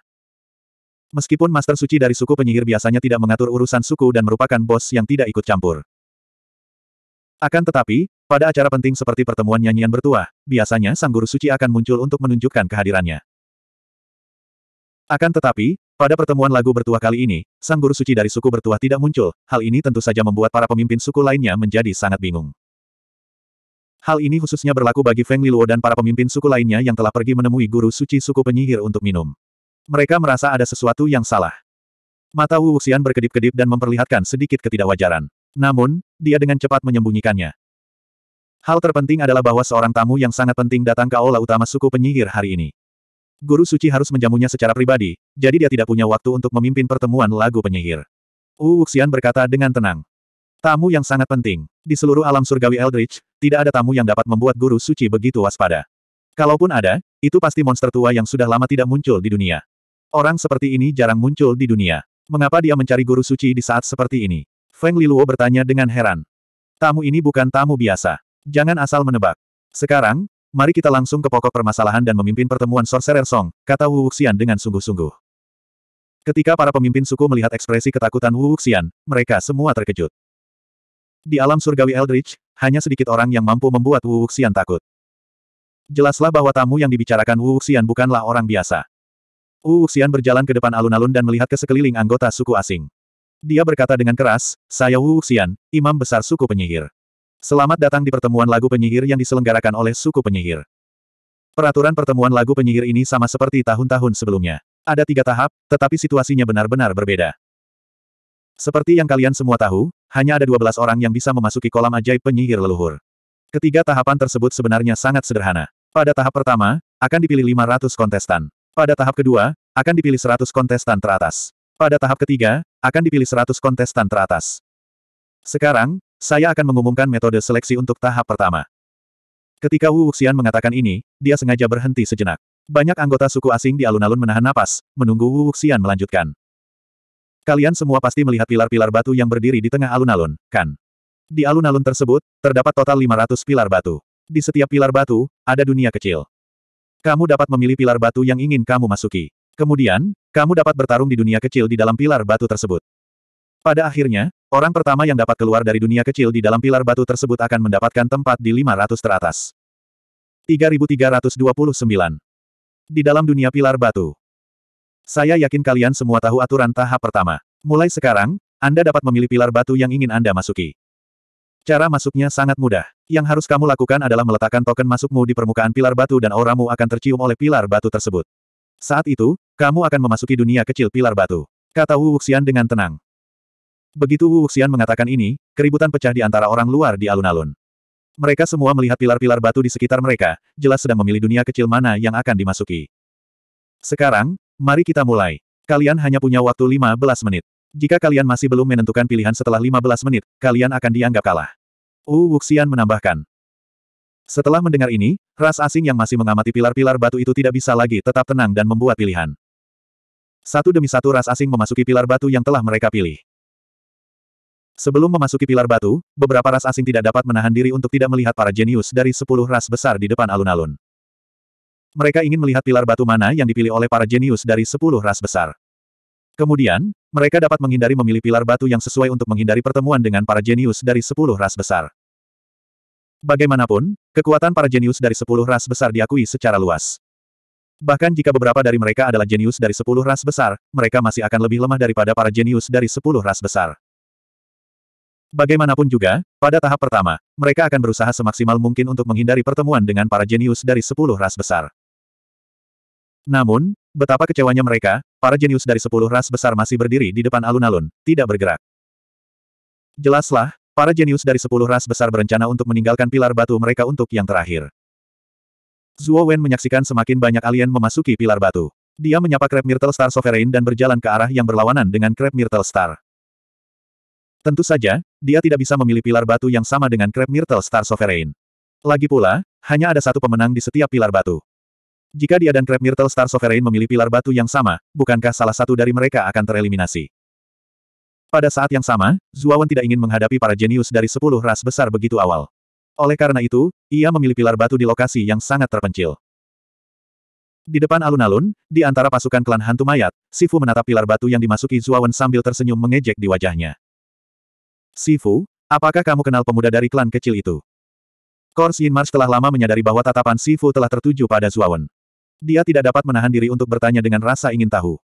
Meskipun Master Suci dari suku penyihir biasanya tidak mengatur urusan suku dan merupakan bos yang tidak ikut campur. Akan tetapi, pada acara penting seperti pertemuan nyanyian bertuah, biasanya sang guru suci akan muncul untuk menunjukkan kehadirannya. Akan tetapi, pada pertemuan lagu bertuah kali ini, sang guru suci dari suku bertuah tidak muncul, hal ini tentu saja membuat para pemimpin suku lainnya menjadi sangat bingung. Hal ini khususnya berlaku bagi Feng Liluo dan para pemimpin suku lainnya yang telah pergi menemui guru suci suku penyihir untuk minum. Mereka merasa ada sesuatu yang salah. Mata Wu Wuxian berkedip-kedip dan memperlihatkan sedikit ketidakwajaran. Namun, dia dengan cepat menyembunyikannya. Hal terpenting adalah bahwa seorang tamu yang sangat penting datang ke aula utama suku penyihir hari ini. Guru Suci harus menjamunya secara pribadi, jadi dia tidak punya waktu untuk memimpin pertemuan lagu penyihir. Wu Wuxian berkata dengan tenang. Tamu yang sangat penting. Di seluruh alam surgawi Eldritch, tidak ada tamu yang dapat membuat Guru Suci begitu waspada. Kalaupun ada, itu pasti monster tua yang sudah lama tidak muncul di dunia. Orang seperti ini jarang muncul di dunia. Mengapa dia mencari Guru Suci di saat seperti ini? Feng Liluo bertanya dengan heran. Tamu ini bukan tamu biasa. Jangan asal menebak. Sekarang, Mari kita langsung ke pokok permasalahan dan memimpin pertemuan Sorcerer Song, kata Wu Wuxian dengan sungguh-sungguh. Ketika para pemimpin suku melihat ekspresi ketakutan Wu Wuxian, mereka semua terkejut. Di alam surgawi Eldritch, hanya sedikit orang yang mampu membuat Wu Wuxian takut. Jelaslah bahwa tamu yang dibicarakan Wu Wuxian bukanlah orang biasa. Wu Wuxian berjalan ke depan alun-alun dan melihat ke sekeliling anggota suku asing. Dia berkata dengan keras, saya Wu Wuxian, imam besar suku penyihir. Selamat datang di pertemuan lagu penyihir yang diselenggarakan oleh suku penyihir. Peraturan pertemuan lagu penyihir ini sama seperti tahun-tahun sebelumnya. Ada tiga tahap, tetapi situasinya benar-benar berbeda. Seperti yang kalian semua tahu, hanya ada 12 orang yang bisa memasuki kolam ajaib penyihir leluhur. Ketiga tahapan tersebut sebenarnya sangat sederhana. Pada tahap pertama, akan dipilih 500 kontestan. Pada tahap kedua, akan dipilih 100 kontestan teratas. Pada tahap ketiga, akan dipilih 100 kontestan teratas. Sekarang, saya akan mengumumkan metode seleksi untuk tahap pertama. Ketika Wu Wuxian mengatakan ini, dia sengaja berhenti sejenak. Banyak anggota suku asing di alun-alun menahan napas, menunggu Wu Wuxian melanjutkan. Kalian semua pasti melihat pilar-pilar batu yang berdiri di tengah alun-alun, kan? Di alun-alun tersebut, terdapat total 500 pilar batu. Di setiap pilar batu, ada dunia kecil. Kamu dapat memilih pilar batu yang ingin kamu masuki. Kemudian, kamu dapat bertarung di dunia kecil di dalam pilar batu tersebut. Pada akhirnya, orang pertama yang dapat keluar dari dunia kecil di dalam pilar batu tersebut akan mendapatkan tempat di 500 teratas. 3329. Di dalam dunia pilar batu. Saya yakin kalian semua tahu aturan tahap pertama. Mulai sekarang, Anda dapat memilih pilar batu yang ingin Anda masuki. Cara masuknya sangat mudah. Yang harus kamu lakukan adalah meletakkan token masukmu di permukaan pilar batu dan auramu akan tercium oleh pilar batu tersebut. Saat itu, kamu akan memasuki dunia kecil pilar batu. Kata Wu Wuxian dengan tenang. Begitu Wu Wuxian mengatakan ini, keributan pecah di antara orang luar di alun-alun. Mereka semua melihat pilar-pilar batu di sekitar mereka, jelas sedang memilih dunia kecil mana yang akan dimasuki. Sekarang, mari kita mulai. Kalian hanya punya waktu 15 menit. Jika kalian masih belum menentukan pilihan setelah 15 menit, kalian akan dianggap kalah. Wu Wuxian menambahkan. Setelah mendengar ini, ras asing yang masih mengamati pilar-pilar batu itu tidak bisa lagi tetap tenang dan membuat pilihan. Satu demi satu ras asing memasuki pilar batu yang telah mereka pilih. Sebelum memasuki pilar batu, beberapa ras asing tidak dapat menahan diri untuk tidak melihat para jenius dari sepuluh ras besar di depan alun-alun. Mereka ingin melihat pilar batu mana yang dipilih oleh para jenius dari sepuluh ras besar. Kemudian, mereka dapat menghindari memilih pilar batu yang sesuai untuk menghindari pertemuan dengan para jenius dari sepuluh ras besar. Bagaimanapun, kekuatan para jenius dari sepuluh ras besar diakui secara luas. Bahkan jika beberapa dari mereka adalah jenius dari sepuluh ras besar, mereka masih akan lebih lemah daripada para jenius dari sepuluh ras besar. Bagaimanapun juga, pada tahap pertama, mereka akan berusaha semaksimal mungkin untuk menghindari pertemuan dengan para jenius dari sepuluh ras besar. Namun, betapa kecewanya mereka, para jenius dari sepuluh ras besar masih berdiri di depan alun-alun, tidak bergerak. Jelaslah, para jenius dari sepuluh ras besar berencana untuk meninggalkan pilar batu mereka untuk yang terakhir. Zuo Wen menyaksikan semakin banyak alien memasuki pilar batu. Dia menyapa Crab Myrtle Star Sovereign dan berjalan ke arah yang berlawanan dengan Crab Myrtle Star. Tentu saja, dia tidak bisa memilih pilar batu yang sama dengan Crab Myrtle Star Sovereign. Lagi pula, hanya ada satu pemenang di setiap pilar batu. Jika dia dan Crab Myrtle Star Sovereign memilih pilar batu yang sama, bukankah salah satu dari mereka akan tereliminasi? Pada saat yang sama, Zuawan tidak ingin menghadapi para jenius dari sepuluh ras besar begitu awal. Oleh karena itu, ia memilih pilar batu di lokasi yang sangat terpencil. Di depan alun-alun, di antara pasukan klan hantu mayat, Sifu menatap pilar batu yang dimasuki Zuawan sambil tersenyum mengejek di wajahnya. Sifu, apakah kamu kenal pemuda dari klan kecil itu? Kors Yin Mars telah lama menyadari bahwa tatapan Sifu telah tertuju pada Zuawan. Dia tidak dapat menahan diri untuk bertanya dengan rasa ingin tahu.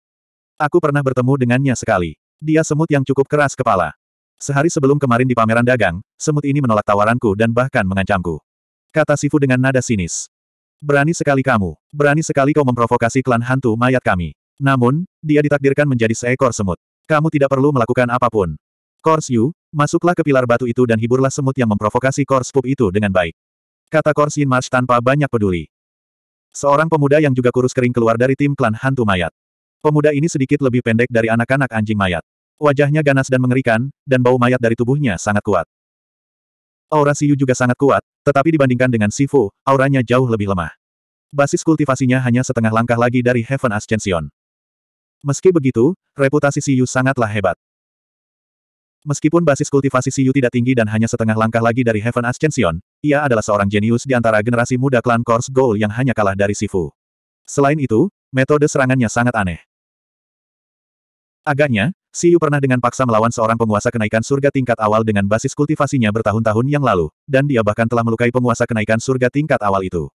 Aku pernah bertemu dengannya sekali. Dia semut yang cukup keras kepala. Sehari sebelum kemarin di pameran dagang, semut ini menolak tawaranku dan bahkan mengancamku. Kata Sifu dengan nada sinis. Berani sekali kamu, berani sekali kau memprovokasi klan hantu mayat kami. Namun, dia ditakdirkan menjadi seekor semut. Kamu tidak perlu melakukan apapun. Kors Yu, masuklah ke pilar batu itu dan hiburlah semut yang memprovokasi Kors Pup itu dengan baik. Kata Kors Yin Marsh tanpa banyak peduli. Seorang pemuda yang juga kurus kering keluar dari tim klan hantu mayat. Pemuda ini sedikit lebih pendek dari anak-anak anjing mayat. Wajahnya ganas dan mengerikan, dan bau mayat dari tubuhnya sangat kuat. Aura Siyu juga sangat kuat, tetapi dibandingkan dengan Sifu, auranya jauh lebih lemah. Basis kultivasinya hanya setengah langkah lagi dari Heaven Ascension. Meski begitu, reputasi Siyu sangatlah hebat. Meskipun basis kultivasi Siyu tidak tinggi dan hanya setengah langkah lagi dari Heaven Ascension, ia adalah seorang jenius di antara generasi muda klan Kors Gold yang hanya kalah dari Sifu. Selain itu, metode serangannya sangat aneh. Agaknya, Siyu pernah dengan paksa melawan seorang penguasa kenaikan surga tingkat awal dengan basis kultivasinya bertahun-tahun yang lalu, dan dia bahkan telah melukai penguasa kenaikan surga tingkat awal itu.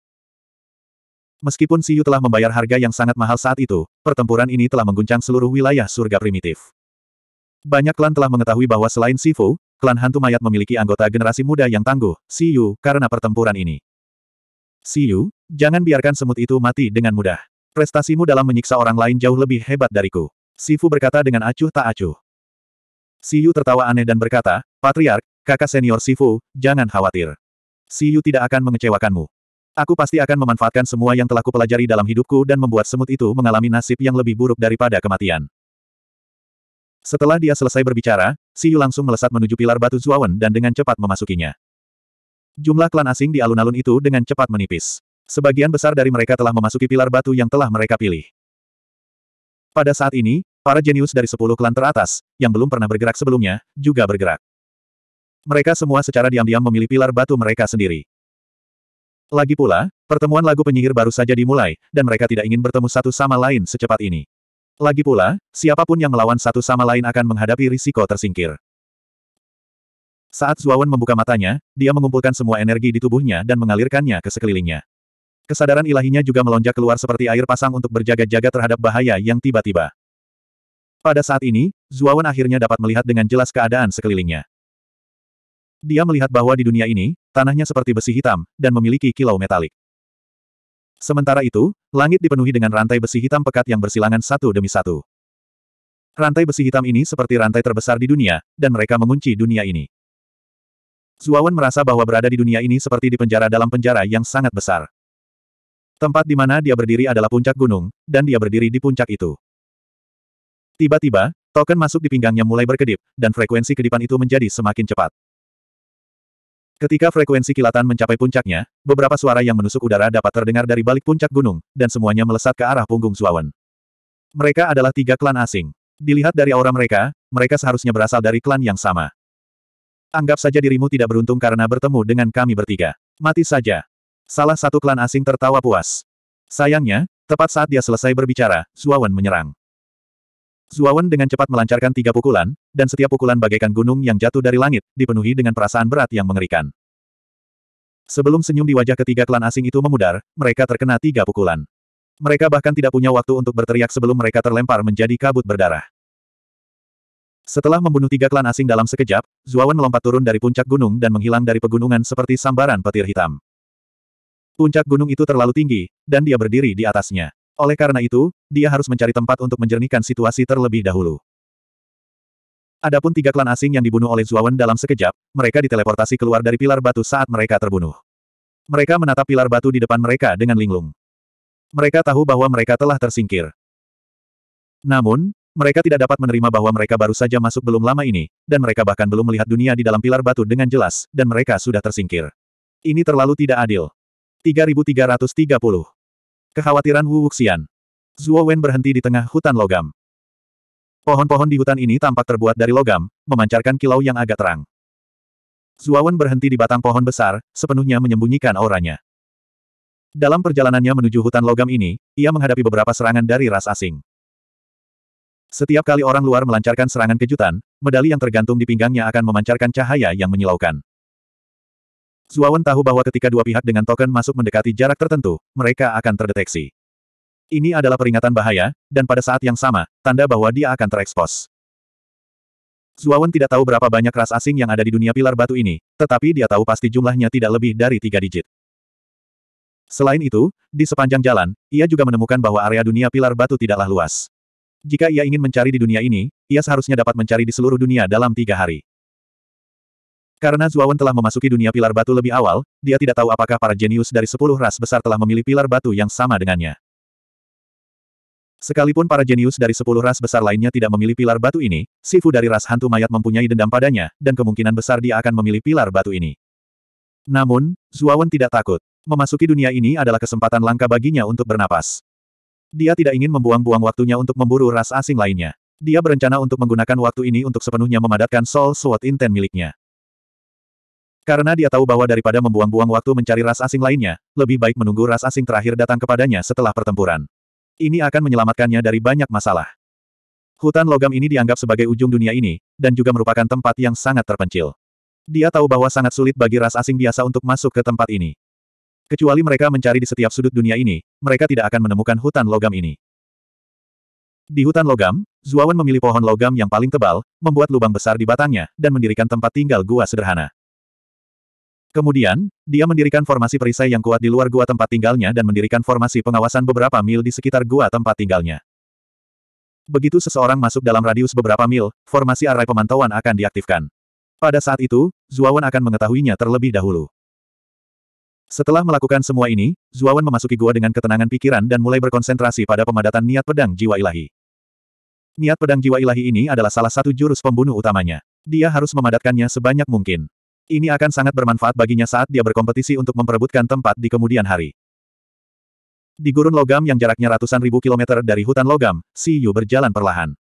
Meskipun Siyu telah membayar harga yang sangat mahal saat itu, pertempuran ini telah mengguncang seluruh wilayah surga primitif. Banyak klan telah mengetahui bahwa selain Sifu, klan hantu mayat memiliki anggota generasi muda yang tangguh, Siyu, karena pertempuran ini. Siyu, jangan biarkan semut itu mati dengan mudah. Prestasimu dalam menyiksa orang lain jauh lebih hebat dariku. Sifu berkata dengan acuh tak acuh. Siyu tertawa aneh dan berkata, Patriark, kakak senior Sifu, jangan khawatir. Siyu tidak akan mengecewakanmu. Aku pasti akan memanfaatkan semua yang telah kupelajari dalam hidupku dan membuat semut itu mengalami nasib yang lebih buruk daripada kematian. Setelah dia selesai berbicara, Si Yu langsung melesat menuju pilar batu Zuawan dan dengan cepat memasukinya. Jumlah klan asing di alun-alun itu dengan cepat menipis. Sebagian besar dari mereka telah memasuki pilar batu yang telah mereka pilih. Pada saat ini, para jenius dari sepuluh klan teratas, yang belum pernah bergerak sebelumnya, juga bergerak. Mereka semua secara diam-diam memilih pilar batu mereka sendiri. Lagi pula, pertemuan lagu penyihir baru saja dimulai, dan mereka tidak ingin bertemu satu sama lain secepat ini. Lagi pula, siapapun yang melawan satu sama lain akan menghadapi risiko tersingkir. Saat Zuawan membuka matanya, dia mengumpulkan semua energi di tubuhnya dan mengalirkannya ke sekelilingnya. Kesadaran ilahinya juga melonjak keluar seperti air pasang untuk berjaga-jaga terhadap bahaya yang tiba-tiba. Pada saat ini, Zuawan akhirnya dapat melihat dengan jelas keadaan sekelilingnya. Dia melihat bahwa di dunia ini, tanahnya seperti besi hitam, dan memiliki kilau metalik. Sementara itu, langit dipenuhi dengan rantai besi hitam pekat yang bersilangan satu demi satu. Rantai besi hitam ini seperti rantai terbesar di dunia, dan mereka mengunci dunia ini. Zuawan merasa bahwa berada di dunia ini seperti dipenjara dalam penjara yang sangat besar. Tempat di mana dia berdiri adalah puncak gunung, dan dia berdiri di puncak itu. Tiba-tiba, token masuk di pinggangnya mulai berkedip, dan frekuensi kedipan itu menjadi semakin cepat. Ketika frekuensi kilatan mencapai puncaknya, beberapa suara yang menusuk udara dapat terdengar dari balik puncak gunung, dan semuanya melesat ke arah punggung Suawan. Mereka adalah tiga klan asing. Dilihat dari aura mereka, mereka seharusnya berasal dari klan yang sama. Anggap saja dirimu tidak beruntung karena bertemu dengan kami bertiga. Mati saja. Salah satu klan asing tertawa puas. Sayangnya, tepat saat dia selesai berbicara, Suawan menyerang. Zuawan dengan cepat melancarkan tiga pukulan, dan setiap pukulan bagaikan gunung yang jatuh dari langit, dipenuhi dengan perasaan berat yang mengerikan. Sebelum senyum di wajah ketiga klan asing itu memudar, mereka terkena tiga pukulan. Mereka bahkan tidak punya waktu untuk berteriak sebelum mereka terlempar menjadi kabut berdarah. Setelah membunuh tiga klan asing dalam sekejap, Zuawan melompat turun dari puncak gunung dan menghilang dari pegunungan seperti sambaran petir hitam. Puncak gunung itu terlalu tinggi, dan dia berdiri di atasnya. Oleh karena itu, dia harus mencari tempat untuk menjernihkan situasi terlebih dahulu. Adapun tiga klan asing yang dibunuh oleh Zuawan dalam sekejap, mereka diteleportasi keluar dari pilar batu saat mereka terbunuh. Mereka menatap pilar batu di depan mereka dengan linglung. Mereka tahu bahwa mereka telah tersingkir. Namun, mereka tidak dapat menerima bahwa mereka baru saja masuk belum lama ini, dan mereka bahkan belum melihat dunia di dalam pilar batu dengan jelas, dan mereka sudah tersingkir. Ini terlalu tidak adil. 3330 Kekhawatiran Wu Wuxian. Zuo Wen berhenti di tengah hutan logam. Pohon-pohon di hutan ini tampak terbuat dari logam, memancarkan kilau yang agak terang. Wen berhenti di batang pohon besar, sepenuhnya menyembunyikan auranya. Dalam perjalanannya menuju hutan logam ini, ia menghadapi beberapa serangan dari ras asing. Setiap kali orang luar melancarkan serangan kejutan, medali yang tergantung di pinggangnya akan memancarkan cahaya yang menyilaukan. Zuawan tahu bahwa ketika dua pihak dengan token masuk mendekati jarak tertentu, mereka akan terdeteksi. Ini adalah peringatan bahaya, dan pada saat yang sama, tanda bahwa dia akan terekspos. Zuawan tidak tahu berapa banyak ras asing yang ada di dunia pilar batu ini, tetapi dia tahu pasti jumlahnya tidak lebih dari tiga digit. Selain itu, di sepanjang jalan, ia juga menemukan bahwa area dunia pilar batu tidaklah luas. Jika ia ingin mencari di dunia ini, ia seharusnya dapat mencari di seluruh dunia dalam tiga hari. Karena Zuawan telah memasuki dunia pilar batu lebih awal, dia tidak tahu apakah para jenius dari sepuluh ras besar telah memilih pilar batu yang sama dengannya. Sekalipun para jenius dari sepuluh ras besar lainnya tidak memilih pilar batu ini, Sifu dari ras hantu mayat mempunyai dendam padanya, dan kemungkinan besar dia akan memilih pilar batu ini. Namun, Zuawan tidak takut. Memasuki dunia ini adalah kesempatan langka baginya untuk bernapas. Dia tidak ingin membuang-buang waktunya untuk memburu ras asing lainnya. Dia berencana untuk menggunakan waktu ini untuk sepenuhnya memadatkan Soul Sword Intent miliknya. Karena dia tahu bahwa daripada membuang-buang waktu mencari ras asing lainnya, lebih baik menunggu ras asing terakhir datang kepadanya setelah pertempuran. Ini akan menyelamatkannya dari banyak masalah. Hutan logam ini dianggap sebagai ujung dunia ini, dan juga merupakan tempat yang sangat terpencil. Dia tahu bahwa sangat sulit bagi ras asing biasa untuk masuk ke tempat ini. Kecuali mereka mencari di setiap sudut dunia ini, mereka tidak akan menemukan hutan logam ini. Di hutan logam, Zuawan memilih pohon logam yang paling tebal, membuat lubang besar di batangnya, dan mendirikan tempat tinggal gua sederhana. Kemudian, dia mendirikan formasi perisai yang kuat di luar gua tempat tinggalnya dan mendirikan formasi pengawasan beberapa mil di sekitar gua tempat tinggalnya. Begitu seseorang masuk dalam radius beberapa mil, formasi array pemantauan akan diaktifkan. Pada saat itu, Zuawan akan mengetahuinya terlebih dahulu. Setelah melakukan semua ini, Zuawan memasuki gua dengan ketenangan pikiran dan mulai berkonsentrasi pada pemadatan niat pedang jiwa ilahi. Niat pedang jiwa ilahi ini adalah salah satu jurus pembunuh utamanya. Dia harus memadatkannya sebanyak mungkin. Ini akan sangat bermanfaat baginya saat dia berkompetisi untuk memperebutkan tempat di kemudian hari. Di gurun logam yang jaraknya ratusan ribu kilometer dari hutan logam, Si Yu berjalan perlahan.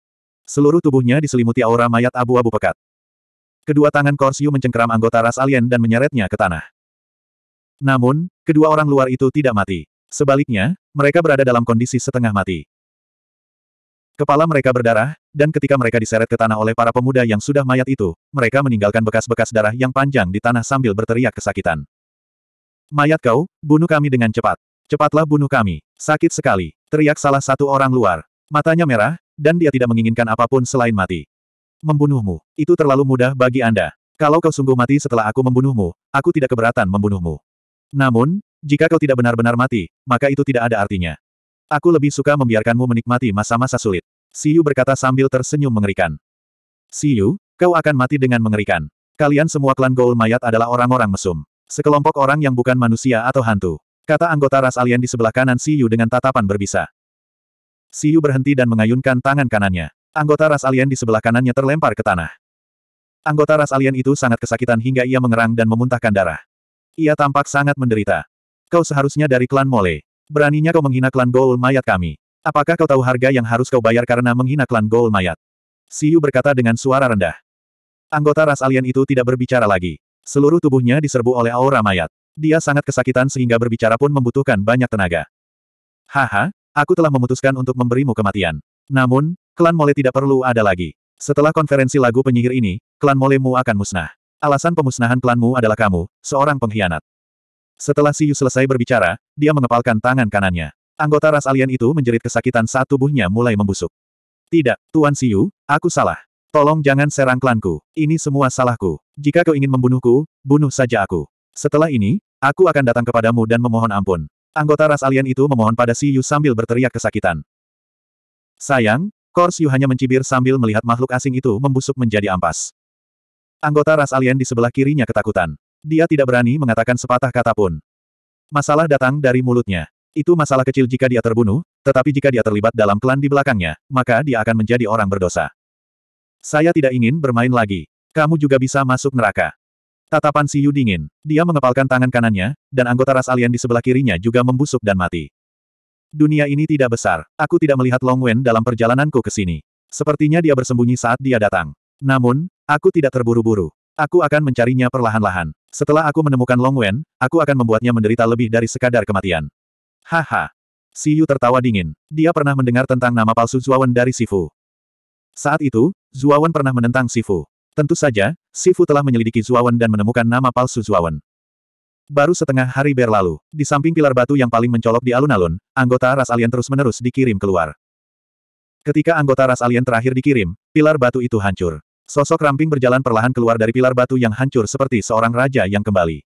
Seluruh tubuhnya diselimuti aura mayat abu-abu pekat. Kedua tangan Korsiu mencengkeram anggota ras alien dan menyeretnya ke tanah. Namun, kedua orang luar itu tidak mati. Sebaliknya, mereka berada dalam kondisi setengah mati. Kepala mereka berdarah, dan ketika mereka diseret ke tanah oleh para pemuda yang sudah mayat itu, mereka meninggalkan bekas-bekas darah yang panjang di tanah sambil berteriak kesakitan. Mayat kau, bunuh kami dengan cepat. Cepatlah bunuh kami. Sakit sekali. Teriak salah satu orang luar. Matanya merah, dan dia tidak menginginkan apapun selain mati. Membunuhmu. Itu terlalu mudah bagi Anda. Kalau kau sungguh mati setelah aku membunuhmu, aku tidak keberatan membunuhmu. Namun, jika kau tidak benar-benar mati, maka itu tidak ada artinya. Aku lebih suka membiarkanmu menikmati masa-masa sulit. Siu berkata sambil tersenyum mengerikan. Siu, kau akan mati dengan mengerikan. Kalian semua klan Goul Mayat adalah orang-orang mesum. Sekelompok orang yang bukan manusia atau hantu. Kata anggota ras alien di sebelah kanan Siu dengan tatapan berbisa. Siu berhenti dan mengayunkan tangan kanannya. Anggota ras alien di sebelah kanannya terlempar ke tanah. Anggota ras alien itu sangat kesakitan hingga ia mengerang dan memuntahkan darah. Ia tampak sangat menderita. Kau seharusnya dari klan Mole. Beraninya kau menghina klan Goul Mayat kami. Apakah kau tahu harga yang harus kau bayar karena menghina klan Gol Mayat? Siu berkata dengan suara rendah. Anggota ras alien itu tidak berbicara lagi. Seluruh tubuhnya diserbu oleh aura mayat. Dia sangat kesakitan sehingga berbicara pun membutuhkan banyak tenaga. Haha, aku telah memutuskan untuk memberimu kematian. Namun, klan Mole tidak perlu ada lagi. Setelah konferensi lagu penyihir ini, klan Molemu akan musnah. Alasan pemusnahan klanmu adalah kamu, seorang pengkhianat. Setelah Siu selesai berbicara, dia mengepalkan tangan kanannya. Anggota ras alien itu menjerit kesakitan saat tubuhnya mulai membusuk. Tidak, Tuan Siu, aku salah. Tolong jangan serang klanku. Ini semua salahku. Jika kau ingin membunuhku, bunuh saja aku. Setelah ini, aku akan datang kepadamu dan memohon ampun. Anggota ras alien itu memohon pada Si Yu sambil berteriak kesakitan. Sayang, Kor Yu hanya mencibir sambil melihat makhluk asing itu membusuk menjadi ampas. Anggota ras alien di sebelah kirinya ketakutan. Dia tidak berani mengatakan sepatah kata pun. Masalah datang dari mulutnya. Itu masalah kecil jika dia terbunuh, tetapi jika dia terlibat dalam klan di belakangnya, maka dia akan menjadi orang berdosa. Saya tidak ingin bermain lagi. Kamu juga bisa masuk neraka. Tatapan Siyu dingin. Dia mengepalkan tangan kanannya, dan anggota ras alien di sebelah kirinya juga membusuk dan mati. Dunia ini tidak besar. Aku tidak melihat Long Wen dalam perjalananku ke sini. Sepertinya dia bersembunyi saat dia datang. Namun, aku tidak terburu-buru. Aku akan mencarinya perlahan-lahan. Setelah aku menemukan Long Wen, aku akan membuatnya menderita lebih dari sekadar kematian. Haha. Siyu tertawa dingin. Dia pernah mendengar tentang nama palsu Zuawan dari Sifu. Saat itu, Zuawan pernah menentang Sifu. Tentu saja, Sifu telah menyelidiki Zuawan dan menemukan nama palsu Zuawan. Baru setengah hari berlalu, di samping pilar batu yang paling mencolok di alun-alun, anggota ras alien terus-menerus dikirim keluar. Ketika anggota ras alien terakhir dikirim, pilar batu itu hancur. Sosok ramping berjalan perlahan keluar dari pilar batu yang hancur seperti seorang raja yang kembali.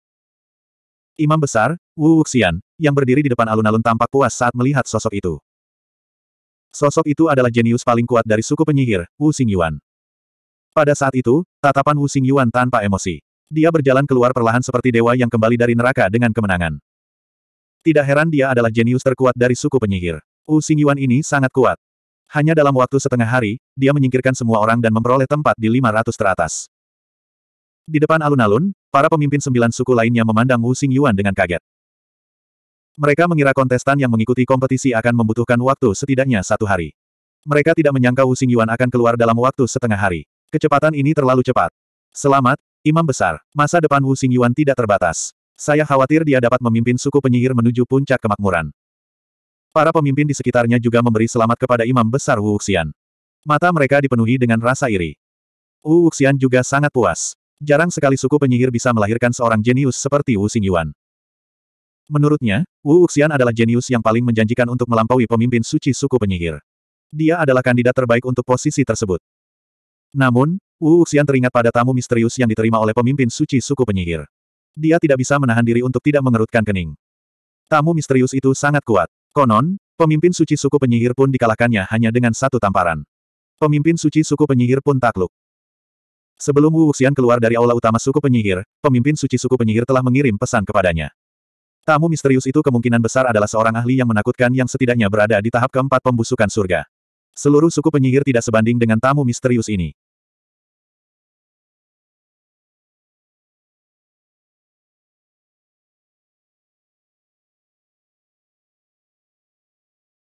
Imam Besar, Wu Wuxian, yang berdiri di depan alun-alun tampak puas saat melihat sosok itu. Sosok itu adalah jenius paling kuat dari suku penyihir, Wu Xingyuan. Pada saat itu, tatapan Wu Xingyuan tanpa emosi. Dia berjalan keluar perlahan seperti dewa yang kembali dari neraka dengan kemenangan. Tidak heran dia adalah jenius terkuat dari suku penyihir. Wu Xingyuan ini sangat kuat. Hanya dalam waktu setengah hari, dia menyingkirkan semua orang dan memperoleh tempat di 500 teratas. Di depan alun-alun, Para pemimpin sembilan suku lainnya memandang Wu Xing Yuan dengan kaget. Mereka mengira kontestan yang mengikuti kompetisi akan membutuhkan waktu setidaknya satu hari. Mereka tidak menyangka Wu Xing Yuan akan keluar dalam waktu setengah hari. Kecepatan ini terlalu cepat. Selamat, Imam Besar. Masa depan Wu Xing Yuan tidak terbatas. Saya khawatir dia dapat memimpin suku penyihir menuju puncak kemakmuran. Para pemimpin di sekitarnya juga memberi selamat kepada Imam Besar Wu Xian. Mata mereka dipenuhi dengan rasa iri. Wu Xian juga sangat puas. Jarang sekali suku penyihir bisa melahirkan seorang jenius seperti Wu Xingyuan. Menurutnya, Wu Wuxian adalah jenius yang paling menjanjikan untuk melampaui pemimpin suci suku penyihir. Dia adalah kandidat terbaik untuk posisi tersebut. Namun, Wu Wuxian teringat pada tamu misterius yang diterima oleh pemimpin suci suku penyihir. Dia tidak bisa menahan diri untuk tidak mengerutkan kening. Tamu misterius itu sangat kuat. Konon, pemimpin suci suku penyihir pun dikalahkannya hanya dengan satu tamparan. Pemimpin suci suku penyihir pun takluk. Sebelum Wu Wuxian keluar dari aula utama suku penyihir, pemimpin suci suku penyihir telah mengirim pesan kepadanya. Tamu misterius itu kemungkinan besar adalah seorang ahli yang menakutkan yang setidaknya berada di tahap keempat pembusukan surga. Seluruh suku penyihir tidak sebanding dengan tamu misterius ini.